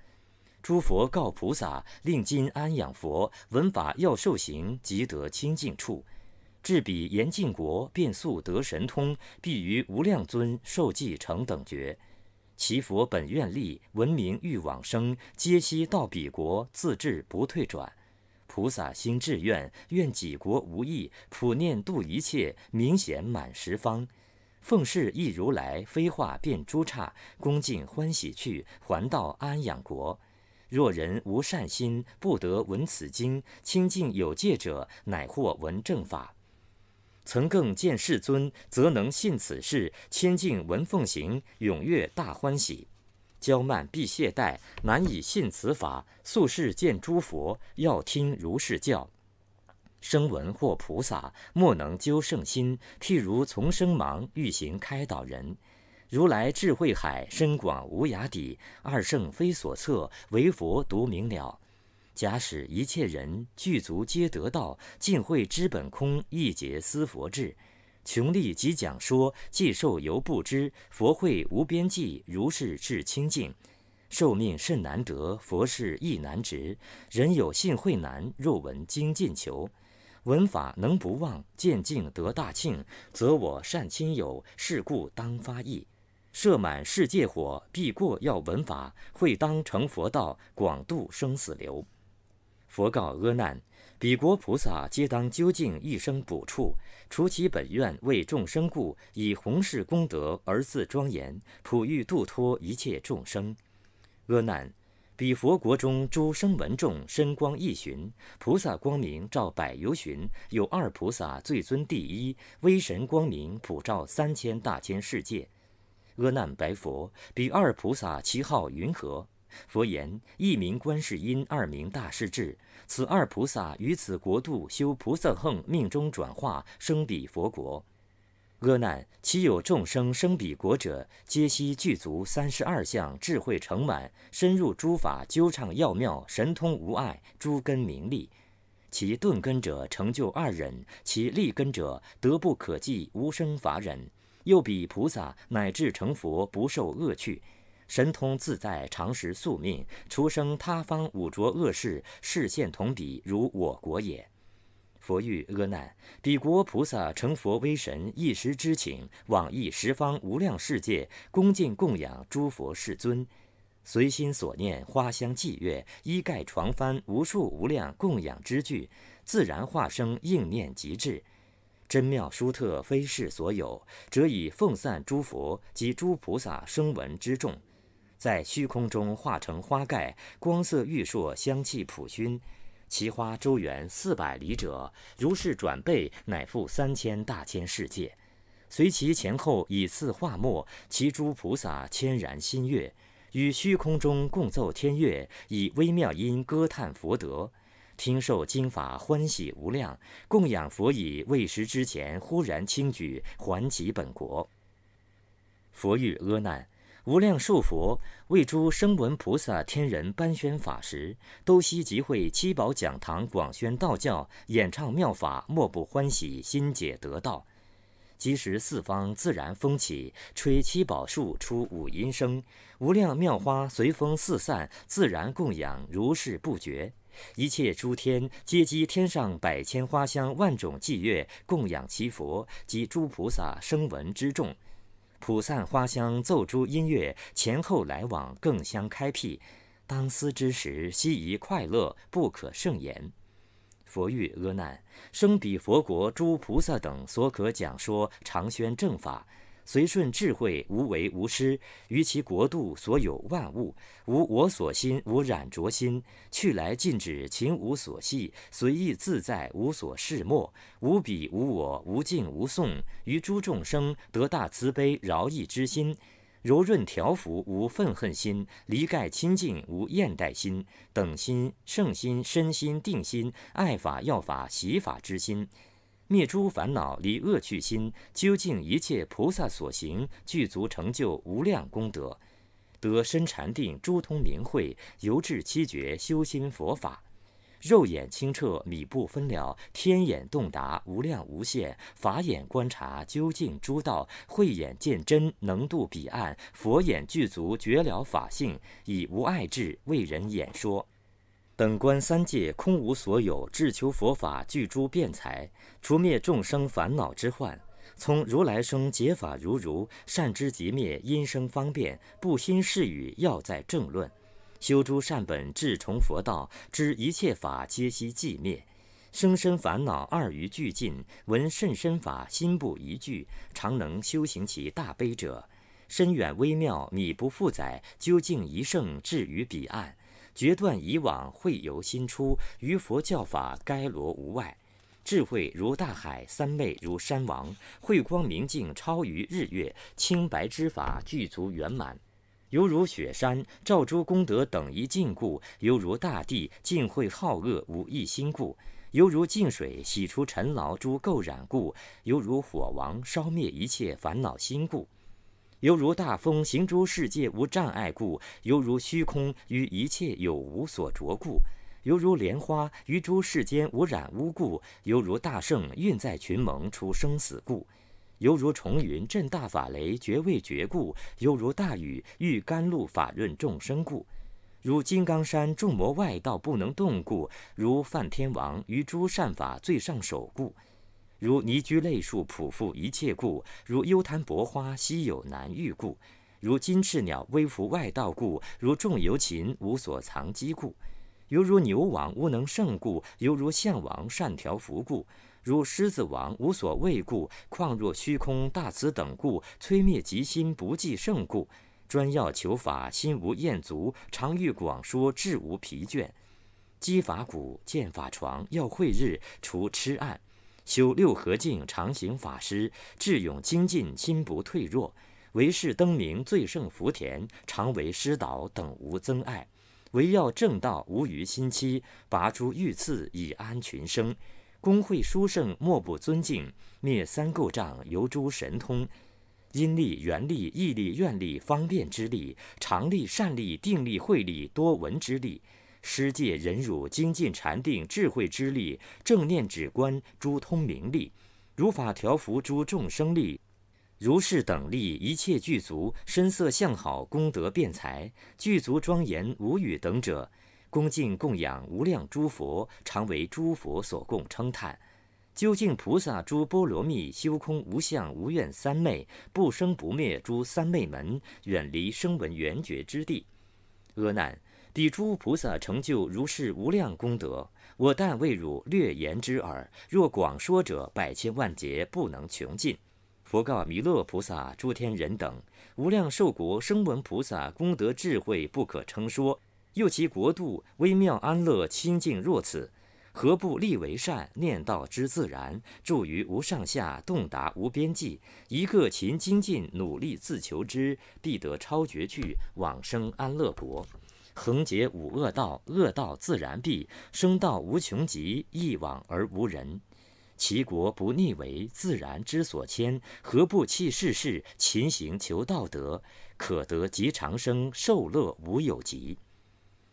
S1: 诸佛告菩萨，令今安养佛，闻法要受行，即得清净处。至彼严净国，便速得神通，必于无量尊受记成等觉。其佛本愿力，闻名欲往生，皆悉到彼国，自至不退转。菩萨心志愿，愿几国无异。普念度一切，明显满十方。奉事亦如来，非化遍诸刹。恭敬欢喜去，还到安养国。若人无善心，不得闻此经。清净有戒者，乃获闻正法。曾更见世尊，则能信此事。清净闻奉行，踊跃大欢喜。娇慢必懈怠，难以信此法。宿世见诸佛，要听如是教。声闻或菩萨，莫能究圣心。譬如从生盲，欲行开导人。如来智慧海深广无涯底，二圣非所测，唯佛独明了。假使一切人具足皆得道，尽会知本空，一解思佛智。穷利即讲说，既受犹不知。佛慧无边际，如是至清净。寿命甚难得，佛事亦难值。人有信慧难，若闻经尽求，闻法能不忘，见境得大庆，则我善亲友。是故当发意，设满世界火，必过要闻法，会当成佛道，广度生死流。佛告阿难。彼国菩萨皆当究竟一生补处，除其本愿为众生故，以弘誓功德而自庄严，普欲度脱一切众生。阿难，彼佛国中诸声闻众身光一寻，菩萨光明照百由旬。有二菩萨最尊第一，威神光明普照三千大千世界。阿难白佛：彼二菩萨其号云何？佛言：一名观世音，二名大势至。此二菩萨于此国度修菩萨横，命中转化生彼佛国。阿难，其有众生生彼国者，皆悉具足三十二相，智慧成满，深入诸法，究畅要妙，神通无碍，诸根明利。其钝根者成就二忍，其利根者得不可计，无生法忍。又彼菩萨乃至成佛，不受恶趣。神通自在，常识宿命，出生他方五浊恶世，视线同彼，如我国也。佛欲阿难，彼国菩萨成佛威神一时之请，往诣十方无量世界，恭敬供养诸佛世尊，随心所念，花香霁月，衣盖床幡，无数无量供养之具，自然化生，应念极致。真妙殊特，非世所有。者以奉散诸佛及诸菩萨声闻之众。在虚空中化成花盖，光色欲烁，香气普熏。其花周圆四百里者，如是转背，乃复三千大千世界。随其前后，以次化末，其诸菩萨，纤然心悦，与虚空中共奏天乐，以微妙音歌叹佛德。听受经法，欢喜无量。供养佛以未食之前，忽然轻举，还及本国。佛欲阿难。无量寿佛为诸生闻菩萨天人颁宣法时，都悉集会七宝讲堂，广宣道教，演唱妙法，莫不欢喜，心解得道。即时四方自然风起，吹七宝树出五音声，无量妙花随风四散，自然供养如是不绝。一切诸天皆集天上百千花香万种伎乐，供养其佛及诸菩萨声闻之众。普散花香，奏诸音乐，前后来往，更相开辟。当思之时，悉宜快乐，不可胜言。佛遇阿难，生彼佛国，诸菩萨等所可讲说，常宣正法。随顺智慧，无为无失，于其国度所有万物，无我所心，无染浊心，去来禁止，情无所系，随意自在，无所事莫，无彼无我，无尽无送，于诸众生得大慈悲饶益之心，柔润调伏无愤恨心，离盖清净无厌怠心，等心圣心身心定心，爱法要法习法之心。灭诸烦恼，离恶去心，究竟一切菩萨所行具足成就无量功德，得深禅定，诸通明慧，由至七觉修心佛法，肉眼清澈，米不分了，天眼洞达无量无限，法眼观察究竟诸道，慧眼见真能度彼岸，佛眼具足觉了法性，以无爱智为人演说。等观三界空无所有，至求佛法具诸辩才，除灭众生烦恼之患。从如来生解法如如，善知即灭因生方便，不心是语，要在正论。修诸善本，至崇佛道，知一切法皆悉寂灭，生身烦恼二余俱尽。闻甚深法，心不疑惧，常能修行其大悲者，深远微妙，米不复载，究竟一圣至于彼岸。决断以往，会由心出，于佛教法该罗无外。智慧如大海，三昧如山王，慧光明镜超于日月，清白之法具足圆满，犹如雪山。照诸功德等一禁故，犹如大地尽会好恶无一心故，犹如净水洗出尘劳诸垢染故，犹如火王烧灭一切烦恼心故。犹如大风行诸世界无障碍故，犹如虚空于一切有无所着故，犹如莲花于诸世间无染污故，犹如大圣运在群蒙出生死故，犹如重云震大法雷绝未绝故，犹如大雨遇甘露法润众生故，如金刚山众魔外道不能动故，如梵天王于诸善法最上首故。如泥居类树朴富一切故，如幽潭薄花稀有难遇故，如金翅鸟微服外道故，如众游禽无所藏机故，犹如牛王无能胜故，犹如象王善调伏故，如狮子王无所畏故，况若虚空大慈等故，摧灭极心不计胜故，专要求法心无厌足，常欲广说智无疲倦，积法骨见法床，要会日除痴暗。修六合镜常行法师智勇精进心不退弱为是灯明最胜福田常为师导等无增碍。唯要正道无余心期拔出御赐以安群生公会殊胜莫不尊敬灭三垢障由诸神通因力缘力意力愿力方便之力常力善力定力慧力多闻之力。师戒忍辱精进禅定智慧之力正念止观诸通明利如法调伏诸众生力如是等力一切具足身色相好功德辩才具足庄严无语等者恭敬供养无量诸佛常为诸佛所供称叹究竟菩萨诸波罗蜜修空无相无愿三昧不生不灭诸三昧门远离声闻缘觉之地阿难。彼诸菩萨成就如是无量功德，我但为汝略言之耳。若广说者，百千万劫不能穷尽。佛告弥勒菩萨、诸天人等：无量寿国声闻菩萨功德智慧不可称说，又其国度微妙安乐清净若此，何不立为善念道之自然，住于无上下，洞达无边际。一个勤精进，努力自求之，必得超绝去往生安乐国。恒结五恶道，恶道自然必生道无穷极，一往而无人。其国不逆为，自然之所迁，何不弃世事，勤行求道德？可得极长生，受乐无有极。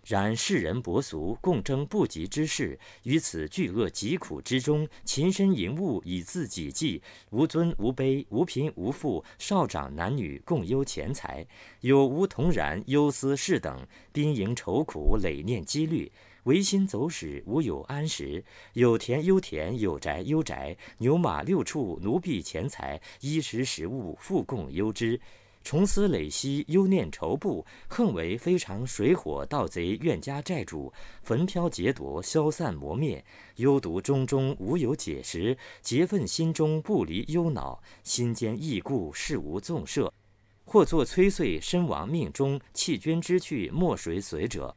S1: 然世人薄俗，共争不吉之事；于此巨恶疾苦之中，勤身淫物以自己计，无尊无卑，无贫无富，少长男女共忧钱财，有无同然，忧思事等，兵营愁苦，累念积虑，唯心走使，无有安时。有田忧田，有宅忧宅，牛马六畜，奴婢钱财，衣食食物，复共忧之。重思累息，忧念愁怖，恨为非常水火盗贼怨家债主，焚飘劫夺，消散磨灭，忧独中中无有解时，结愤心中不离忧恼，心坚意固，事无纵赦，或作摧碎身亡命中弃捐之去，莫谁随者？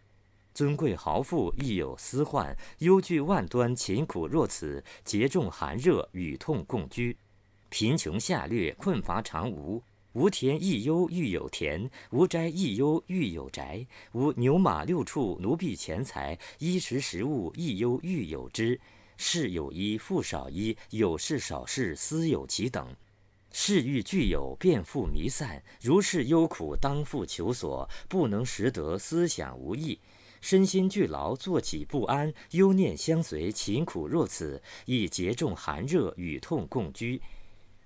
S1: 尊贵豪富亦有思患，忧惧万端，勤苦若此，节中寒热与痛共居，贫穷下劣困乏常无。无田亦忧，欲有田；无斋亦忧，欲有宅。无牛马六畜、奴婢钱财、衣食食物亦忧，欲有之。事有衣，富少衣；有事少事，思有其等。事欲具有，便富弥散。如是忧苦，当复求索，不能识得，思想无益。身心俱劳，坐起不安，忧念相随，勤苦若此，亦结众寒热与痛共居。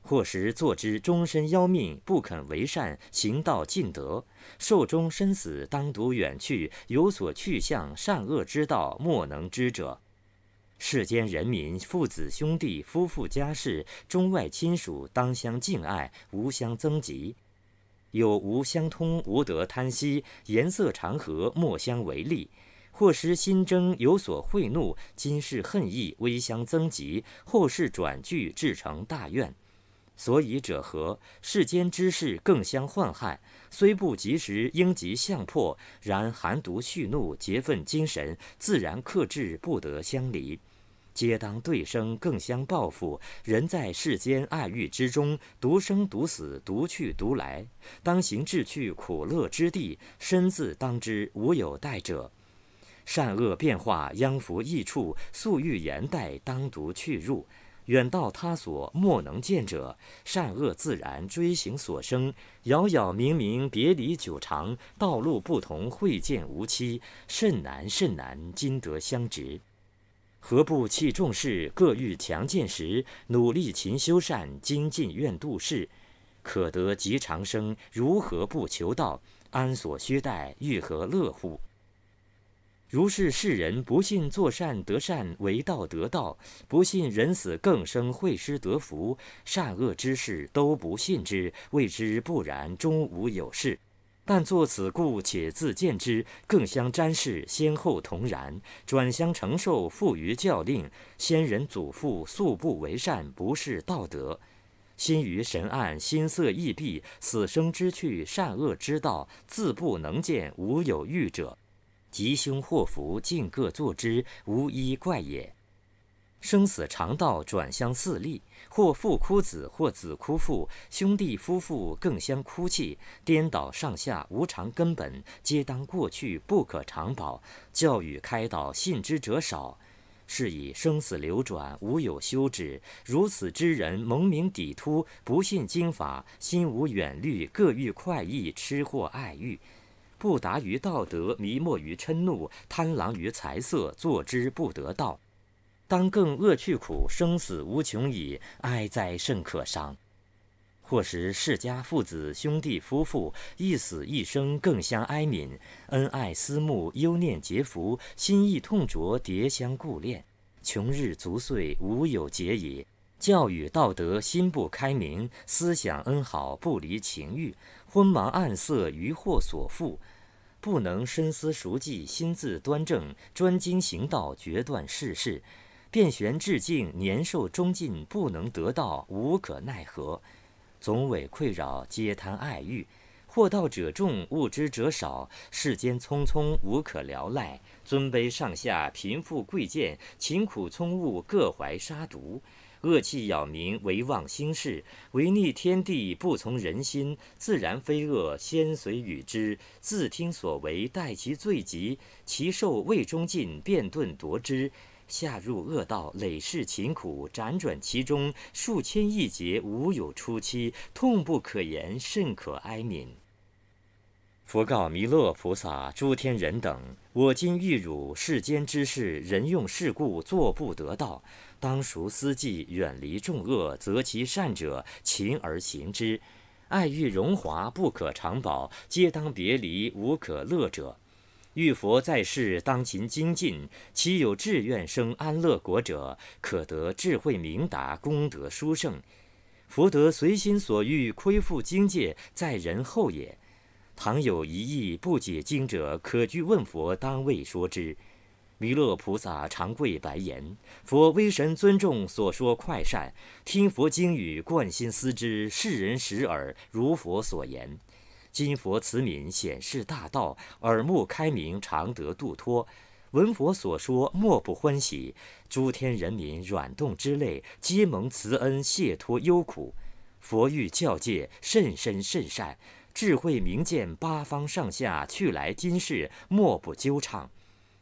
S1: 或时坐之终身邀命不肯为善行道尽德寿终身死当独远去有所去向善恶之道莫能知者世间人民父子兄弟夫妇家事中外亲属当相敬爱无相增极有无相通无得贪惜颜色长和莫相为利或时心争有所恚怒今世恨意微相增极后世转剧至成大怨。所以者何？世间之事更相患害，虽不及时应急相破；然寒毒蓄怒，结愤精神，自然克制不得相离，皆当对生更相报复。人在世间爱欲之中，独生独死，独去独来，当行至去苦乐之地，身自当之，无有代者。善恶变化，殃福异处，宿欲言代，当独去入。远道他所莫能见者，善恶自然，追形所生。杳杳冥冥，别离久长，道路不同，会见无期。甚难甚难，今得相值，何不弃众事，各欲强健时，努力勤修善，精进愿度世，可得即长生。如何不求道？安所需待，欲何乐乎？如是世人不信作善得善为道得道，不信人死更生会失得福，善恶之事都不信之，谓之不然，终无有事。但作此故，且自见之，更相瞻视，先后同然，转相承受，复于教令。先人祖父素不为善，不是道德，心于神暗，心色异蔽，死生之去，善恶之道，自不能见，无有欲者。吉凶祸福尽各坐之，无一怪也。生死常道转相似立，或父哭子，或子哭父，兄弟夫妇更相哭泣，颠倒上下无常根本，皆当过去不可长保。教育开导信之者少，是以生死流转无有休止。如此之人蒙名抵突，不信经法，心无远虑，各欲快意，吃货爱欲。不达于道德，迷莫于嗔怒，贪狼于财色，坐之不得道。当更恶去苦，生死无穷矣。哀哉，甚可伤！或时世家父子、兄弟夫妇，一死一生，更相哀悯，恩爱思慕，忧念结福，心意痛灼，迭相顾恋。穷日卒岁，无有节也。教育道德，心不开明，思想恩好，不离情欲，昏盲暗色，余祸所附。不能深思熟记，心字端正，专精行道，决断世事，变悬致敬，年寿终尽，不能得道，无可奈何，总委困扰，皆贪爱欲，获道者众，悟之者少，世间匆匆，无可聊赖，尊卑上下，贫富贵贱，勤苦聪悟，各怀杀毒。恶气扰民，唯忘心事，唯逆天地，不从人心，自然非恶。先随与之，自听所为，待其罪极，其受未终尽，便顿夺之，下入恶道，累世勤苦，辗转其中，数千亿劫无有出期，痛不可言，甚可哀悯。佛告弥勒菩萨、诸天人等：我今欲汝世间之事，人用世故，作不得道，当熟思计，远离众恶，择其善者，勤而行之。爱欲荣华不可长保，皆当别离，无可乐者。欲佛在世，当勤精进，岂有志愿生安乐国者，可得智慧明达，功德殊胜，福德随心所欲，窥复精界，在人后也。倘有一意不解经者，可具问佛，当为说之。弥勒菩萨常跪白言：“佛威神尊重所说，快善听佛经语，贯心思之。世人识耳，如佛所言。今佛慈悯，显示大道，耳目开明，常得度脱。闻佛所说，莫不欢喜。诸天人民软动之泪，皆蒙慈恩，谢脱忧苦。佛欲教诫，甚深甚善。”智慧明鉴八方上下去来，今世莫不纠畅。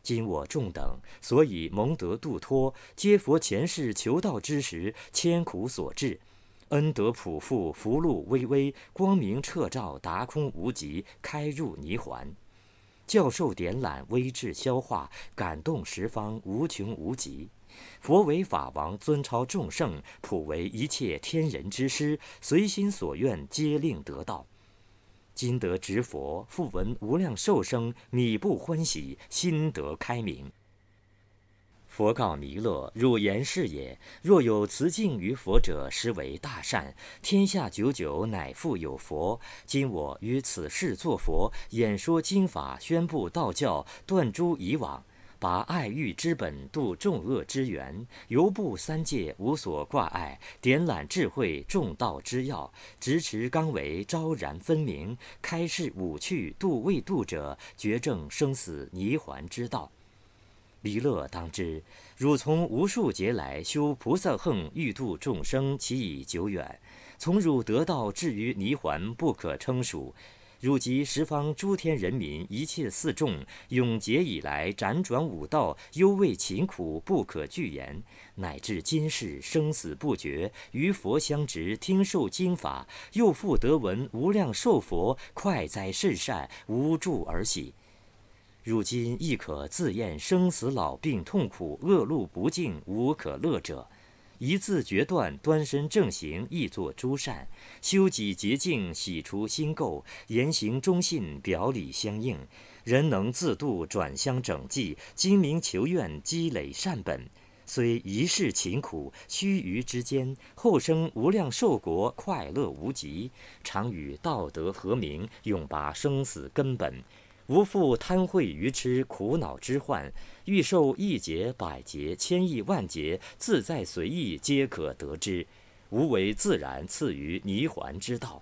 S1: 今我众等所以蒙得度脱，皆佛前世求道之时，千苦所致，恩德普覆，福禄微微，光明彻照，达空无极，开入泥环。教授点览，微智消化，感动十方，无穷无极。佛为法王，尊超众圣，普为一切天人之师，随心所愿，皆令得道。今得执佛，复闻无量寿生，米不欢喜，心得开明。佛告弥勒：汝言是也。若有慈敬于佛者，实为大善。天下久久，乃复有佛。今我于此世作佛，演说经法，宣布道教，断诸以往。把爱欲之本度众恶之源，犹不三界无所挂碍；点览智慧众道之要，直持刚为昭然分明。开示五趣度未度者，绝证生死泥环之道。弥勒当知，汝从无数劫来修菩萨横，欲度众生，其已久远；从汝得道至于泥环，不可称数。汝及十方诸天人民一切四众，永劫以来辗转五道，忧畏勤苦，不可具言。乃至今世生死不绝，于佛相执，听受经法，又复得闻无量寿佛，快哉甚善，无著而喜。如今亦可自厌生死老病痛苦恶路不净，无可乐者。一字决断，端身正行，亦作诸善，修己洁净，洗除心垢，言行忠信，表里相应。人能自度转相，整济，精明求愿，积累善本，虽一世勤苦，须臾之间，后生无量寿国，快乐无极，常与道德和明，永拔生死根本。无复贪秽愚痴苦恼之患，欲受一劫、百劫、千亿万劫自在随意，皆可得之。无为自然赐于泥环之道，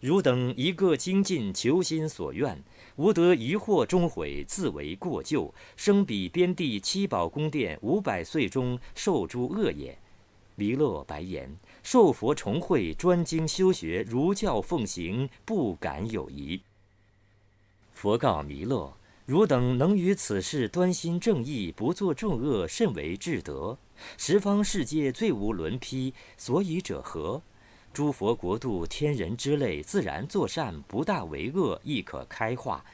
S1: 汝等一个精进求心所愿，吾得疑惑终悔，自为过咎，生彼边地七宝宫殿五百岁中受诸恶也。弥勒白言：受佛重会，专精修学，如教奉行，不敢有疑。佛告弥勒：“汝等能于此事端心正意，不作众恶，甚为至德。十方世界最无伦批，所以者何？诸佛国度天人之类，自然作善，不大为恶，亦可开化。”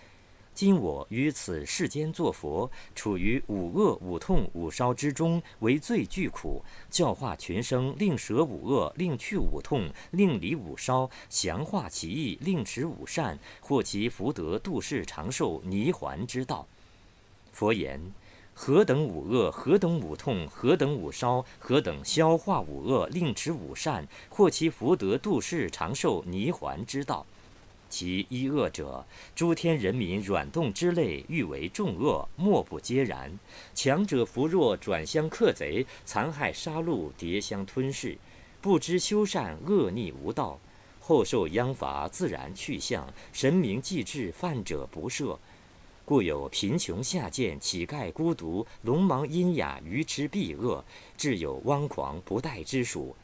S1: 今我于此世间作佛，处于五恶、五痛、五烧之中，为最具苦。教化群生，令舍五恶，令去五痛，令离五烧，降化其意，令持五善，获其福德，度世长寿，泥环之道。佛言：何等五恶？何等五痛？何等五烧？何等消化五恶，令持五善，获其福德，度世长寿，泥环之道？其一恶者，诸天人民软动之类，欲为众恶，莫不皆然。强者扶弱，转相克贼，残害杀戮，叠相吞噬，不知修善，恶逆无道，后受殃罚，自然去向。神明既至，犯者不赦。故有贫穷下贱、乞丐孤独、聋盲阴哑、愚痴蔽恶，至有汪狂不待之属。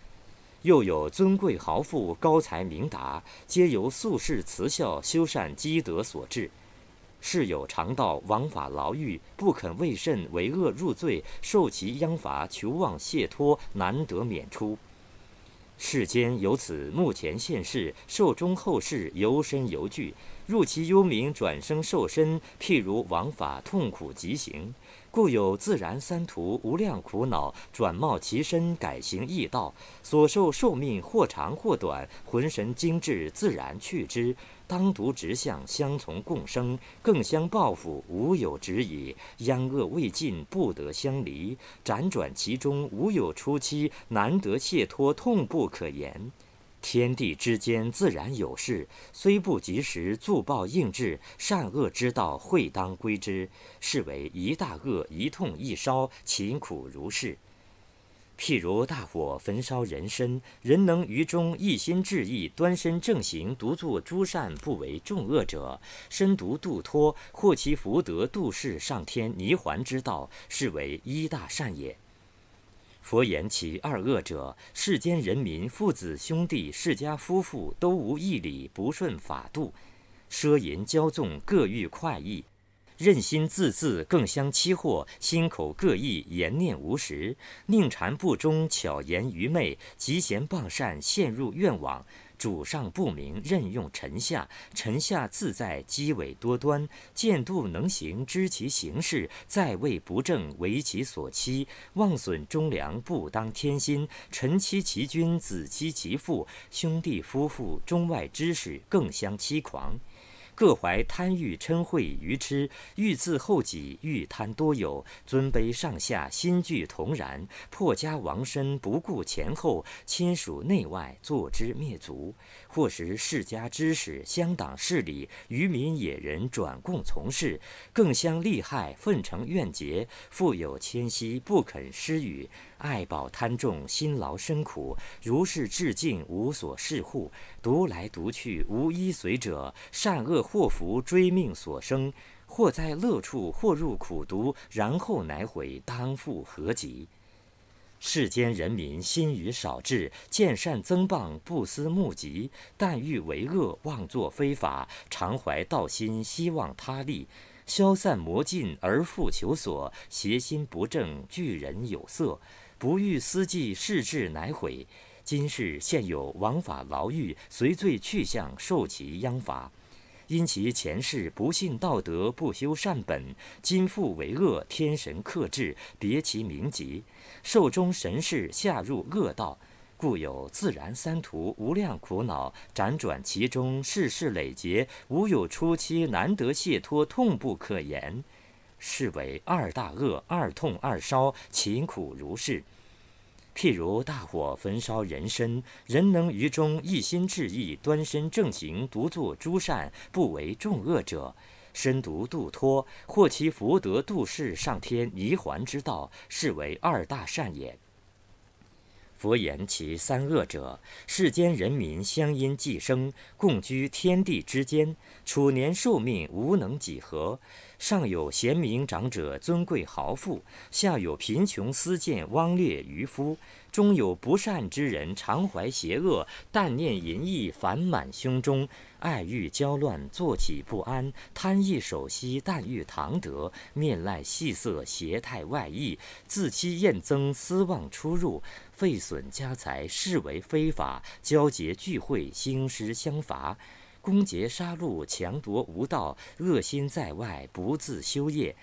S1: 又有尊贵豪富、高才明达，皆由素世慈孝、修善积德所致。世有常道，王法牢狱，不肯为甚为恶入罪，受其殃罚，求望解脱，难得免出。世间由此目前现世受终后世，由身由具，入其幽冥转生受身，譬如王法痛苦极刑。故有自然三途无量苦恼，转冒其身，改行异道，所受寿命或长或短，魂神精致自然去之。当独直向相从共生，更相报复，无有止矣。殃恶未尽，不得相离，辗转其中，无有出期，难得解脱，痛不可言。天地之间，自然有事，虽不及时助报应至，善恶之道，会当归之。是为一大恶，一痛一烧，勤苦如是。譬如大火焚烧人身，人能于中一心志意，端身正行，独作诸善，不为众恶者，身独度脱，获其福德度世，上天泥还之道，是为一大善也。佛言其二恶者：世间人民、父子兄弟、世家夫妇，都无义理，不顺法度，奢淫骄纵，各欲快意，任心自恣，更相欺惑，心口各异，言念无实，宁缠不忠，巧言愚昧，极贤傍善，陷入怨网。主上不明，任用臣下，臣下自在，机委多端，见度能行，知其形势，在位不正，为其所欺，妄损忠良，不当天心。臣欺其君，子欺其父，兄弟夫妇，中外之势，更相欺狂。各怀贪欲嗔恚愚痴，欲自厚己，欲贪多有，尊卑上下心俱同然，破家亡身不顾前后，亲属内外坐之灭族。或时世家之士相党势力、愚民野人转共从事，更相利害，忿成怨结，富有谦徙，不肯施与。爱宝贪重，辛劳深苦，如是至尽，无所适。护，读来读去，无依随者。善恶祸福，追命所生。或在乐处，或入苦毒，然后乃悔，当复何及？世间人民心于少智，见善增谤，不思目及；但欲为恶，妄作非法，常怀道心，希望他利。消散魔尽而复求索，邪心不正，惧人有色。不欲思己，事至乃悔。今世现有王法牢狱，随罪去向，受其殃罚。因其前世不信道德，不修善本，今复为恶，天神克制，别其名籍，寿终神世，下入恶道，故有自然三途，无量苦恼，辗转其中，世事累劫，无有出期，难得解脱，痛不可言。是为二大恶、二痛、二烧，勤苦如是。譬如大火焚烧人身，人能于中一心致意，端身正行，独作诸善，不为众恶者，身独度脱，或其福德度世，上天弥还之道，是为二大善也。佛言其三恶者，世间人民相因寄生，共居天地之间，处年寿命无能几何。上有贤明长者，尊贵豪富；下有贫穷思贱，汪劣渔夫。终有不善之人，常怀邪恶，但念淫逸，烦满胸中，爱欲交乱，坐起不安，贪欲守息，但欲堂得，面赖细色，邪态外溢，自欺厌憎，私妄出入，废损家财，视为非法，交结聚会，兴师相伐，攻劫杀戮，强夺无道，恶心在外，不自修业。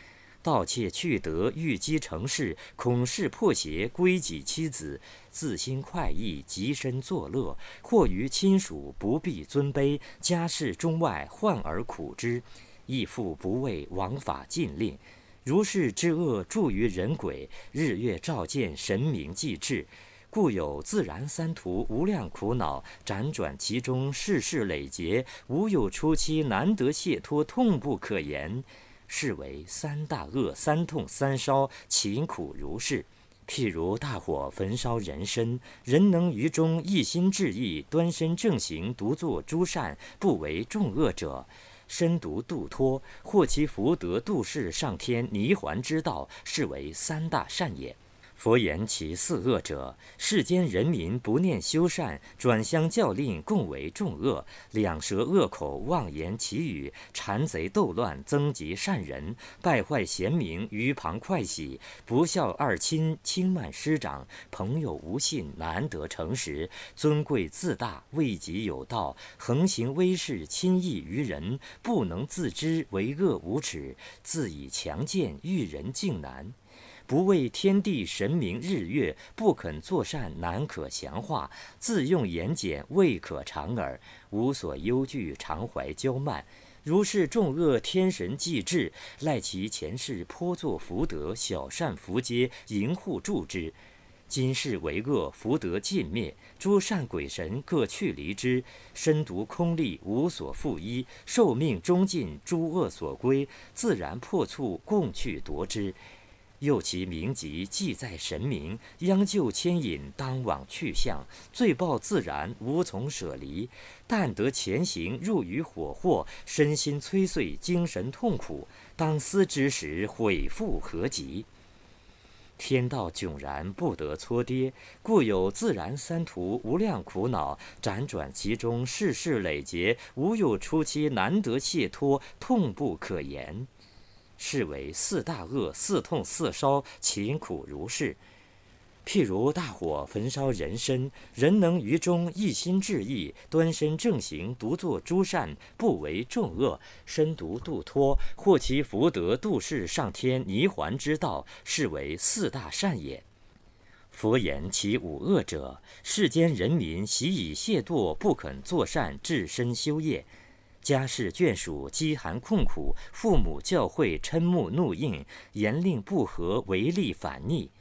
S1: 盗窃去得欲积成事，恐事破邪，归己妻子，自心快意，极身作乐，或于亲属不必尊卑，家事中外患而苦之，亦复不畏王法禁令。如是之恶，助于人鬼，日月照见，神明记至。故有自然三途无量苦恼，辗转其中，世事累劫，无有出期，难得解脱，痛不可言。是为三大恶、三痛、三烧，勤苦如是。譬如大火焚烧人身，人能于中一心致意，端身正行，独作诸善，不为众恶者，身独度脱，获其福德度世上天泥环之道，是为三大善也。佛言其四恶者：世间人民不念修善，转相教令，共为众恶；两舌恶口妄言其语，馋贼斗乱，增及善人，败坏贤明，于旁快喜；不孝二亲，轻慢师长，朋友无信，难得诚实；尊贵自大，未己有道，横行威势，亲易于人，不能自知为恶无耻，自以强健，遇人敬难。不畏天地神明日月，不肯作善，难可降化。自用言简，未可长耳。无所忧惧，常怀骄慢。如是众恶，天神既至，赖其前世颇作福德，小善福皆引护助之。今世为恶，福德尽灭，诸善鬼神各去离之，身独空力，无所附依，寿命终尽，诸恶所归，自然破处，共去夺之。又其名籍记载神明，殃咎牵引，当往去向；罪报自然，无从舍离。但得前行，入于火祸，身心摧碎，精神痛苦。当思之时，悔复何及？天道迥然，不得搓跌，故有自然三途无量苦恼，辗转其中，世事累劫，无有出期，难得解脱，痛不可言。是为四大恶、四四烧、勤苦如是。譬如大火焚烧人身，人能于中一心致意，端身正行，独作诸善，不为众恶，身毒度脱，获其福德，度世上天泥还之道，是为四大善也。佛言：其五恶者，世间人民习以亵堕，不肯作善，至身修业。家世眷属饥寒困苦，父母教诲嗔目怒应，严令不和违例反逆。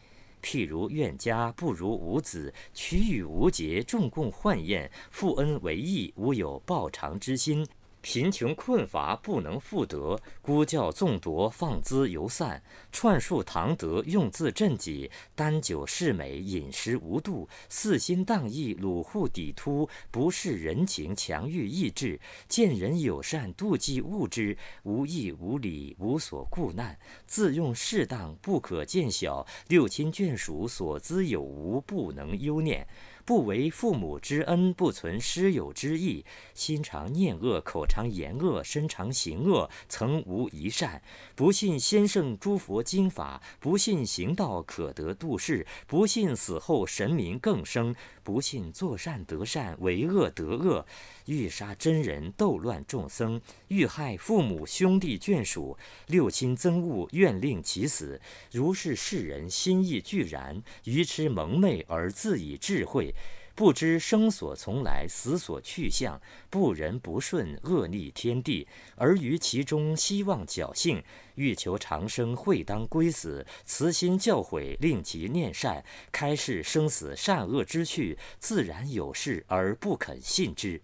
S1: 譬如怨家不如无子，取与无节，众共患厌。父恩为义，无有报偿之心。贫穷困乏，不能复得；孤教纵夺，放恣游散。串述唐德，用字振己。耽酒嗜美，饮食无度。四心荡意，鲁户抵突。不事人情，强欲意志。见人友善，妒忌物之。无义无礼，无所顾难。自用适当，不可见小。六亲眷属，所资有无，不能忧念。不为父母之恩，不存师友之义，心常念恶，口常言恶，身常行恶，曾无一善。不信先圣诸佛经法，不信行道可得度世，不信死后神明更生。不信作善得善，为恶得恶。欲杀真人，斗乱众僧；欲害父母、兄弟、眷属、六亲憎恶，愿令其死。如是世人，心意俱然，愚痴蒙昧，而自以智慧。不知生所从来，死所去向。不仁不顺，恶逆天地，而于其中希望侥幸，欲求长生，会当归死。慈心教诲，令其念善，开示生死善恶之趣，自然有事而不肯信之。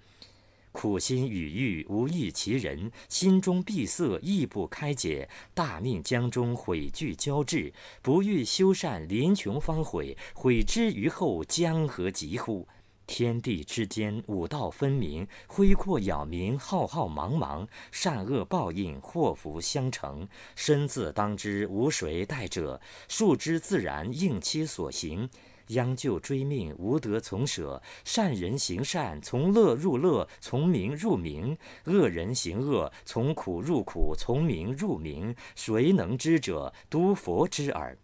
S1: 苦心与欲，无益其人心中闭塞，亦不开解。大命江中，毁俱交织，不欲修善，临穷方悔，悔之于后，将何及乎？天地之间，五道分明，挥阔杳冥，浩浩茫茫。善恶报应，祸福相承，身自当之，无谁代者。树之自然，应其所行。殃救追命无德从舍，善人行善从乐入乐，从名入名；恶人行恶从苦入苦，从名入名。谁能知者？都佛知耳。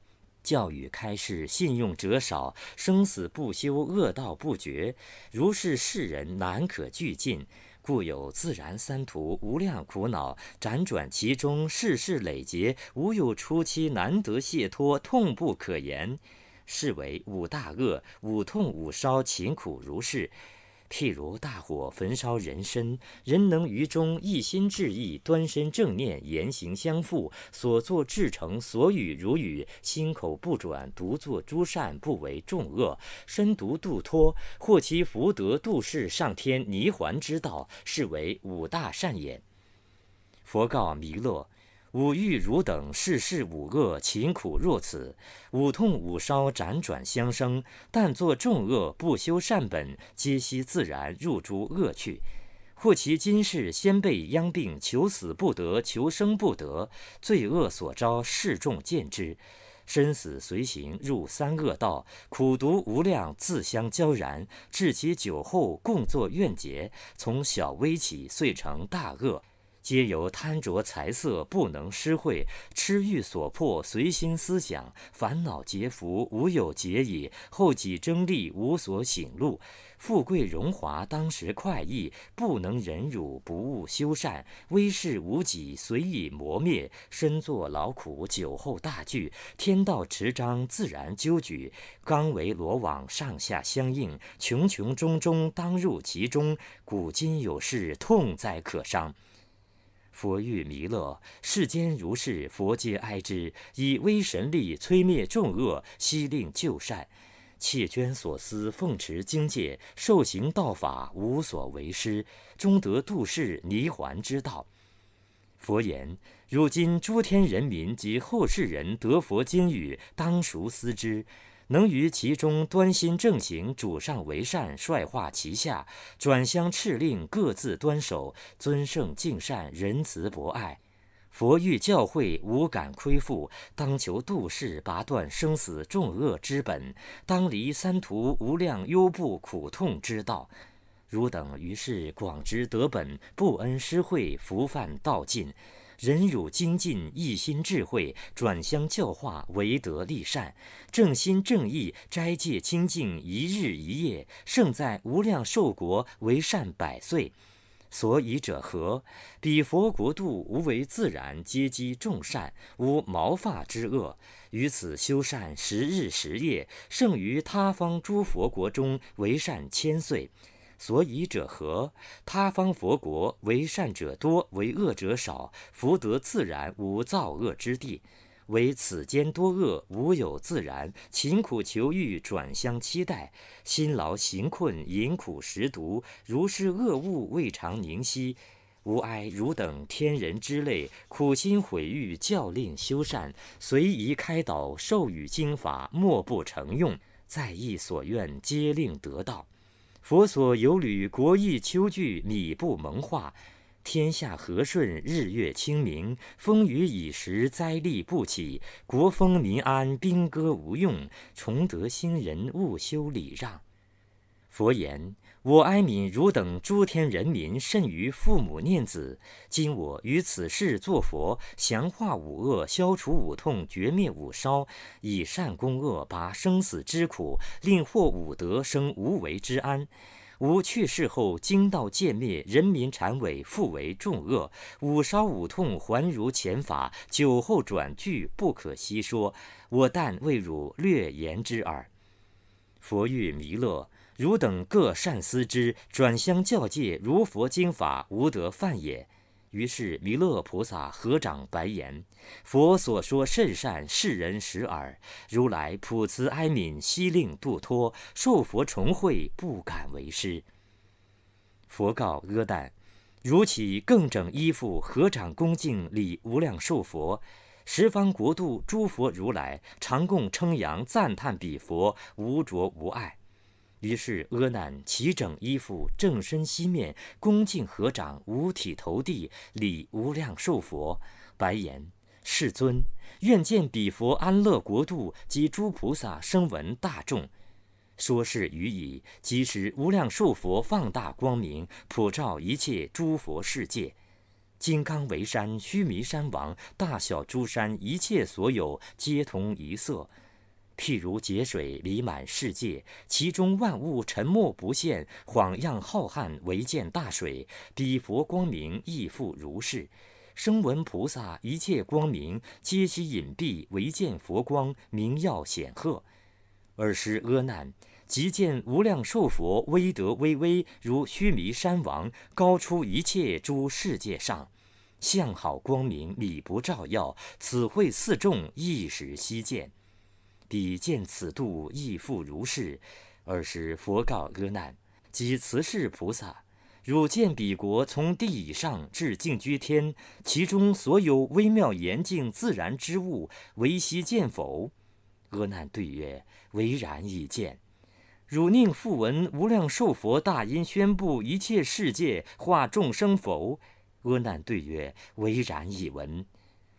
S1: 教育开示，信用者少，生死不休，恶道不绝。如是世人难可俱尽，故有自然三途无量苦恼，辗转其中，世事累劫，无有出期，难得解脱，痛不可言。是为五大恶，五痛五烧，勤苦如是。譬如大火焚烧人身，人能于中一心致意，端身正念，言行相副，所作至诚，所语如语，心口不转，独作诸善，不为众恶，身独度脱，或其福德度世，上天泥环之道，是为五大善也。佛告弥勒。吾欲汝等世事五恶勤苦若此，五痛五烧辗转相生，但作众恶，不修善本，皆悉自然入诸恶趣。或其今世先被殃病，求死不得，求生不得，罪恶所招，示众见之，身死随行入三恶道，苦毒无量，自相交然，至其酒后，共作怨结，从小微起，遂成大恶。皆由贪着财色，不能施惠；痴欲所迫，随心思想，烦恼劫福，无有解矣。后己争利，无所醒路；富贵荣华，当时快意，不能忍辱，不务修善，威势无己，随意磨灭。身作劳苦，酒后大惧。天道持章，自然纠举。刚为罗网，上下相应，穷穷中中，当入其中。古今有事，痛哉可伤。佛欲弥勒，世间如是，佛皆哀之，以威神力摧灭众恶，悉令救善。弃捐所思，奉持经戒，受行道法，无所为师，终得度世泥环之道。佛言：如今诸天人民及后世人得佛经语，当熟思之。能于其中端心正行，主上为善，率化其下，转相敕令，各自端守，尊圣敬善，仁慈博爱。佛欲教诲，无敢亏负，当求度世，拔断生死重恶之本，当离三途无量忧怖苦痛之道。汝等于是广知德本，不恩施惠，福范道尽。忍辱精进，一心智慧，转相教化，为德立善，正心正意，斋戒清净，一日一夜，胜在无量寿国为善百岁。所以者何？彼佛国度无为自然，皆积众善，无毛发之恶。于此修善十日十夜，胜于他方诸佛国中为善千岁。所以者何？他方佛国为善者多，为恶者少，福德自然，无造恶之地。唯此间多恶，无有自然。勤苦求欲，转相期待，辛劳行困，饮苦食毒。如是恶物，未尝宁息。吾哀汝等天人之累，苦心毁欲，教令修善，随意开导，授予经法，莫不成用。在意所愿，皆令得道。佛所有履国益秋聚礼部蒙化，天下和顺，日月清明，风雨已时，灾疠不起，国风民安，兵戈无用，崇德兴仁，勿修礼让。佛言：“我哀悯汝等诸天人民，甚于父母念子。今我于此世作佛，降化五恶，消除五痛，绝灭五烧，以善攻恶，拔生死之苦，令获五德，生无为之安。吾去世后，经道渐灭，人民缠委，复为众恶，五烧五痛，还如前法。久后转句，不可悉说。我但为汝略言之耳。”佛欲弥勒。汝等各善思之，转相教戒，如佛经法，无得犯也。于是弥勒菩萨合掌白言：“佛所说甚善，世人识耳。如来普慈哀悯，悉令度脱。受佛重惠，不敢为师。”佛告阿难：“如起更整衣服，合掌恭敬礼无量寿佛，十方国度诸佛如来常共称扬赞叹彼佛无着无碍。”于是，阿难齐整衣服，正身西面，恭敬合掌，五体投地，礼无量寿佛，白言：“世尊，愿见彼佛安乐国度及诸菩萨声闻大众。”说是于已，即使无量寿佛放大光明，普照一切诸佛世界，金刚为山，须弥山王，大小诸山，一切所有，皆同一色。譬如劫水弥满世界，其中万物沉没不现，晃漾浩瀚，唯见大水。彼佛光明亦复如是。声闻菩萨一切光明，皆悉隐蔽，唯见佛光明耀显赫。尔时阿难即见无量寿佛威德巍巍，如须弥山王，高出一切诸世界上，相好光明理不照耀。此会四众一时悉见。彼见此度亦复如是，尔时佛告阿难：即慈氏菩萨，汝见彼国从地以上至静居天，其中所有微妙严净自然之物，唯悉见否？阿难对曰：唯然已见。汝宁复闻无量寿佛大音宣布一切世界化众生否？阿难对曰：唯然已闻。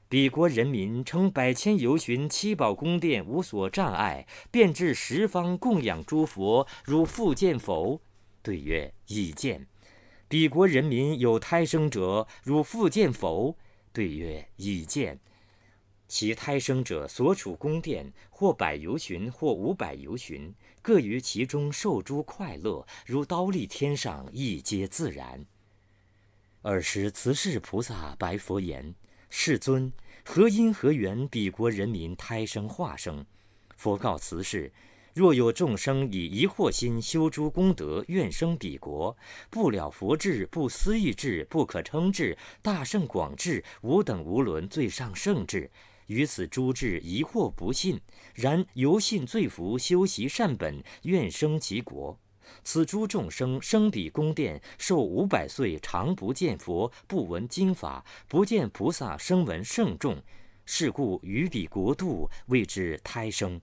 S1: 彼国人民称百千游巡七宝宫殿无所障碍，便至十方供养诸佛。汝复见否？对曰：已见。彼国人民有胎生者，汝复见否？对曰：已见。其胎生者所处宫殿，或百游巡，或五百游巡，各于其中受诸快乐，如刀立天上，亦皆自然。尔时慈氏菩萨白佛言。世尊，何因何缘，彼国人民胎生化生？佛告慈氏：若有众生以疑惑心修诸功德，愿生彼国，不了佛智，不思议智，不可称智，大圣广智，无等无伦，最上圣智。于此诸智疑惑不信，然由信罪福，修习善本，愿生其国。此诸众生生彼宫殿，寿五百岁，常不见佛，不闻经法，不见菩萨，生闻圣众。是故于彼国度，谓之胎生。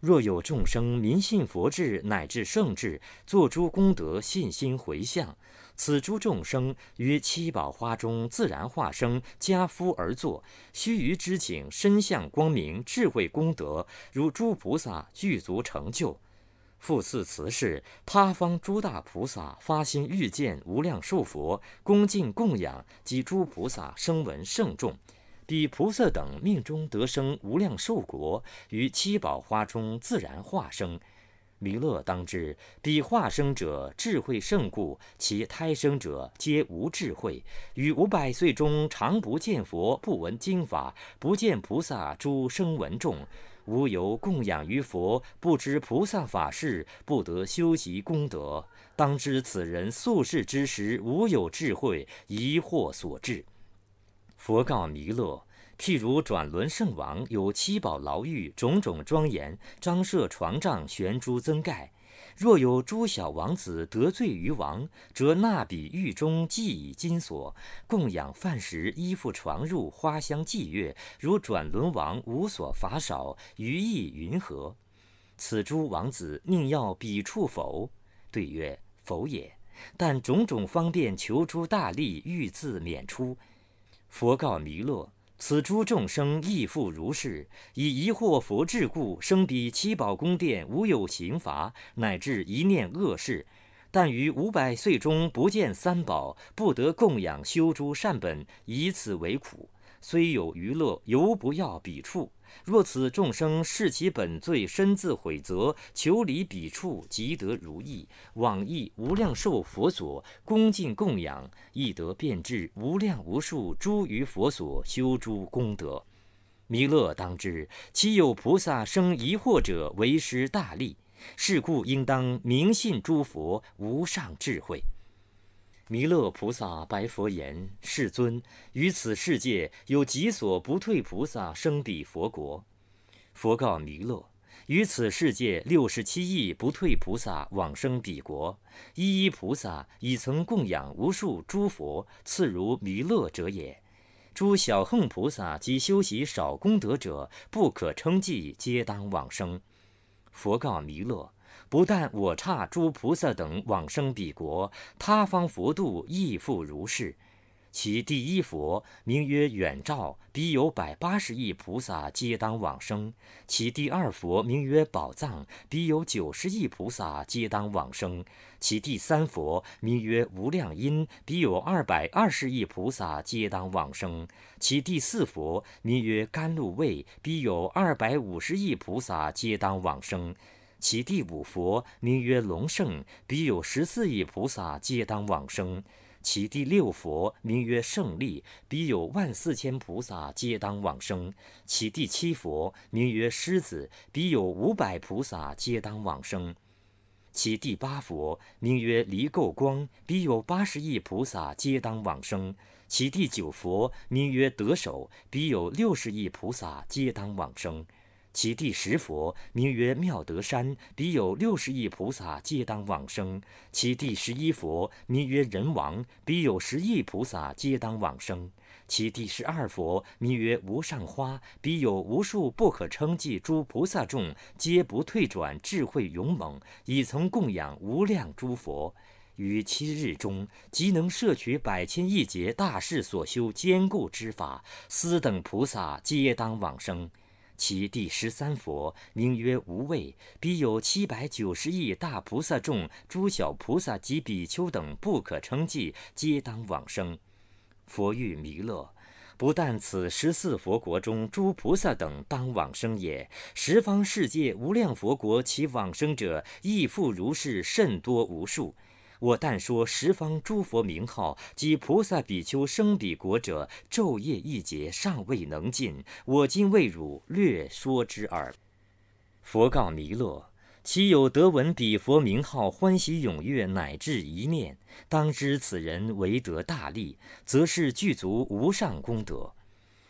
S1: 若有众生，民信佛智，乃至圣智，作诸功德，信心回向。此诸众生于七宝花中自然化生，加夫而坐，须臾之景，身相光明，智慧功德，如诸菩萨具足成就。复次，慈是他方诸大菩萨发心欲见无量寿佛，恭敬供养及诸菩萨声闻圣众，彼菩萨等命中得生无量寿国，于七宝花中自然化生。弥勒当知，彼化生者智慧胜故，其胎生者皆无智慧，于五百岁中常不见佛，不闻经法，不见菩萨诸声闻众。无由供养于佛，不知菩萨法事，不得修习功德。当知此人宿世之时，无有智慧，疑惑所致。佛告弥勒：譬如转轮圣王有七宝牢狱，种种庄严，张设床帐，悬珠增盖。若有诸小王子得罪于王，则纳比狱中既以金锁供养饭食衣服床褥花香祭月，如转轮王无所乏少，于意云何？此诸王子宁要彼处否？对曰：否也。但种种方便求诸大力，欲自免出。佛告弥勒。此诸众生亦复如是，以疑惑佛智故，生彼七宝宫殿，无有刑罚，乃至一念恶事。但于五百岁中不见三宝，不得供养修诸善本，以此为苦。虽有余乐，犹不要彼处。若此众生视其本罪，身自悔责，求离彼处，即得如意。往诣无量寿佛所，恭敬供养，亦得变至无量无数诸于佛所修诸功德。弥勒当知，其有菩萨生疑惑者，为师大力。是故应当明信诸佛无上智慧。弥勒菩萨白佛言：“世尊，于此世界有几所不退菩萨生彼佛国？”佛告弥勒：“于此世界六十七亿不退菩萨往生彼国，一一菩萨已曾供养无数诸佛，次如弥勒者也。诸小横菩萨及修习少功德者，不可称计，皆当往生。”佛告弥勒。不但我差诸菩萨等往生彼国，他方佛度亦复如是。其第一佛名曰远照，彼有百八十亿菩萨皆当往生。其第二佛名曰宝藏，彼有九十亿菩萨皆当往生。其第三佛名曰无量音，彼有二百二十亿菩萨皆当往生。其第四佛名曰甘露味，彼有二百五十亿菩萨皆当往生。其第五佛名曰龙胜，彼有十四亿菩萨皆当往生。其第六佛名曰胜利，彼有万四千菩萨皆当往生。其第七佛名曰狮子，彼有五百菩萨皆当往生。其第八佛名曰离垢光，彼有八十亿菩萨皆当往生。其第九佛名曰得手，彼有六十亿菩萨皆当往生。其第十佛名曰妙德山，彼有六十亿菩萨，皆当往生。其第十一佛名曰人王，彼有十亿菩萨，皆当往生。其第十二佛名曰无上花，彼有无数不可称计诸菩萨众，皆不退转，智慧勇猛，以曾供养无量诸佛。于七日中，即能摄取百千亿劫大势所修坚固之法，斯等菩萨皆当往生。其第十三佛名曰无畏，彼有七百九十亿大菩萨众、诸小菩萨及比丘等不可称计，皆当往生。佛欲弥勒，不但此十四佛国中诸菩萨等当往生也，十方世界无量佛国，其往生者亦复如是，甚多无数。我但说十方诸佛名号及菩萨比丘生彼国者，昼夜一劫尚未能尽。我今为汝略说之耳。佛告弥勒：其有得闻彼佛名号，欢喜踊跃，乃至一念，当知此人为得大利，则是具足无上功德。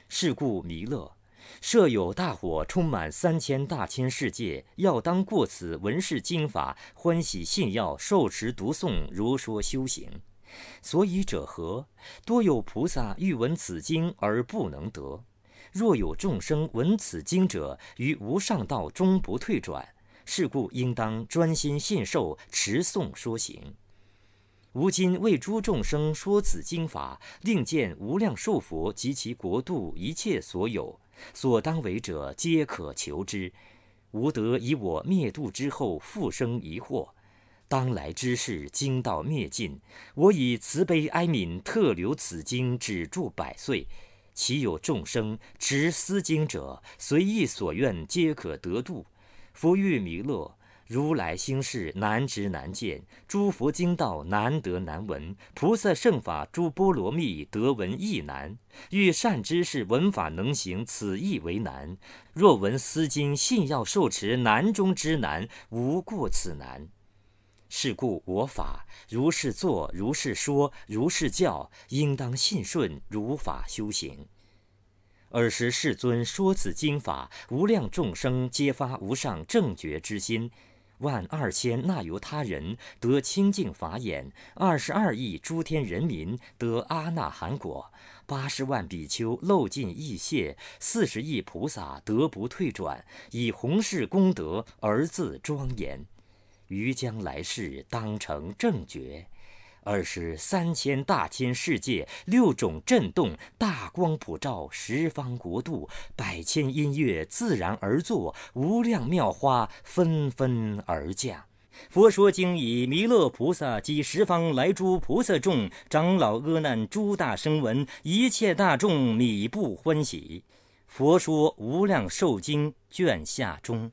S1: 是故弥勒。设有大火，充满三千大千世界。要当过此闻是经法，欢喜信要受持读诵，如说修行。所以者何？多有菩萨欲闻此经而不能得。若有众生闻此经者，于无上道终不退转。是故应当专心信受持诵说行。吾今为诸众生说此经法，令见无量寿佛及其国度一切所有。所当为者，皆可求之。吾得以我灭度之后，复生疑惑。当来之事，经道灭尽。我以慈悲哀悯，特留此经，止住百岁。岂有众生持斯经者，随意所愿，皆可得度？夫欲弥勒。如来心事难知难见，诸佛经道难得难闻，菩萨圣法诸波罗蜜得闻亦难。欲善知识闻法能行，此亦为难。若闻斯经信要受持，难中之难，无过此难。是故我法如是作，如是说，如是教，应当信顺如法修行。尔时世尊说此经法，无量众生皆发无上正觉之心。万二千那由他人得清净法眼，二十二亿诸天人民得阿那含果，八十万比丘漏尽异谢，四十亿菩萨得不退转，以弘誓功德而自庄严，于将来世当成正觉。而是三千大千世界六种震动，大光普照十方国度，百千音乐自然而作，无量妙花纷纷而降。佛说经以弥勒菩萨及十方来诸菩萨众、长老、阿难诸大生闻，一切大众靡不欢喜。佛说无量寿经卷下中。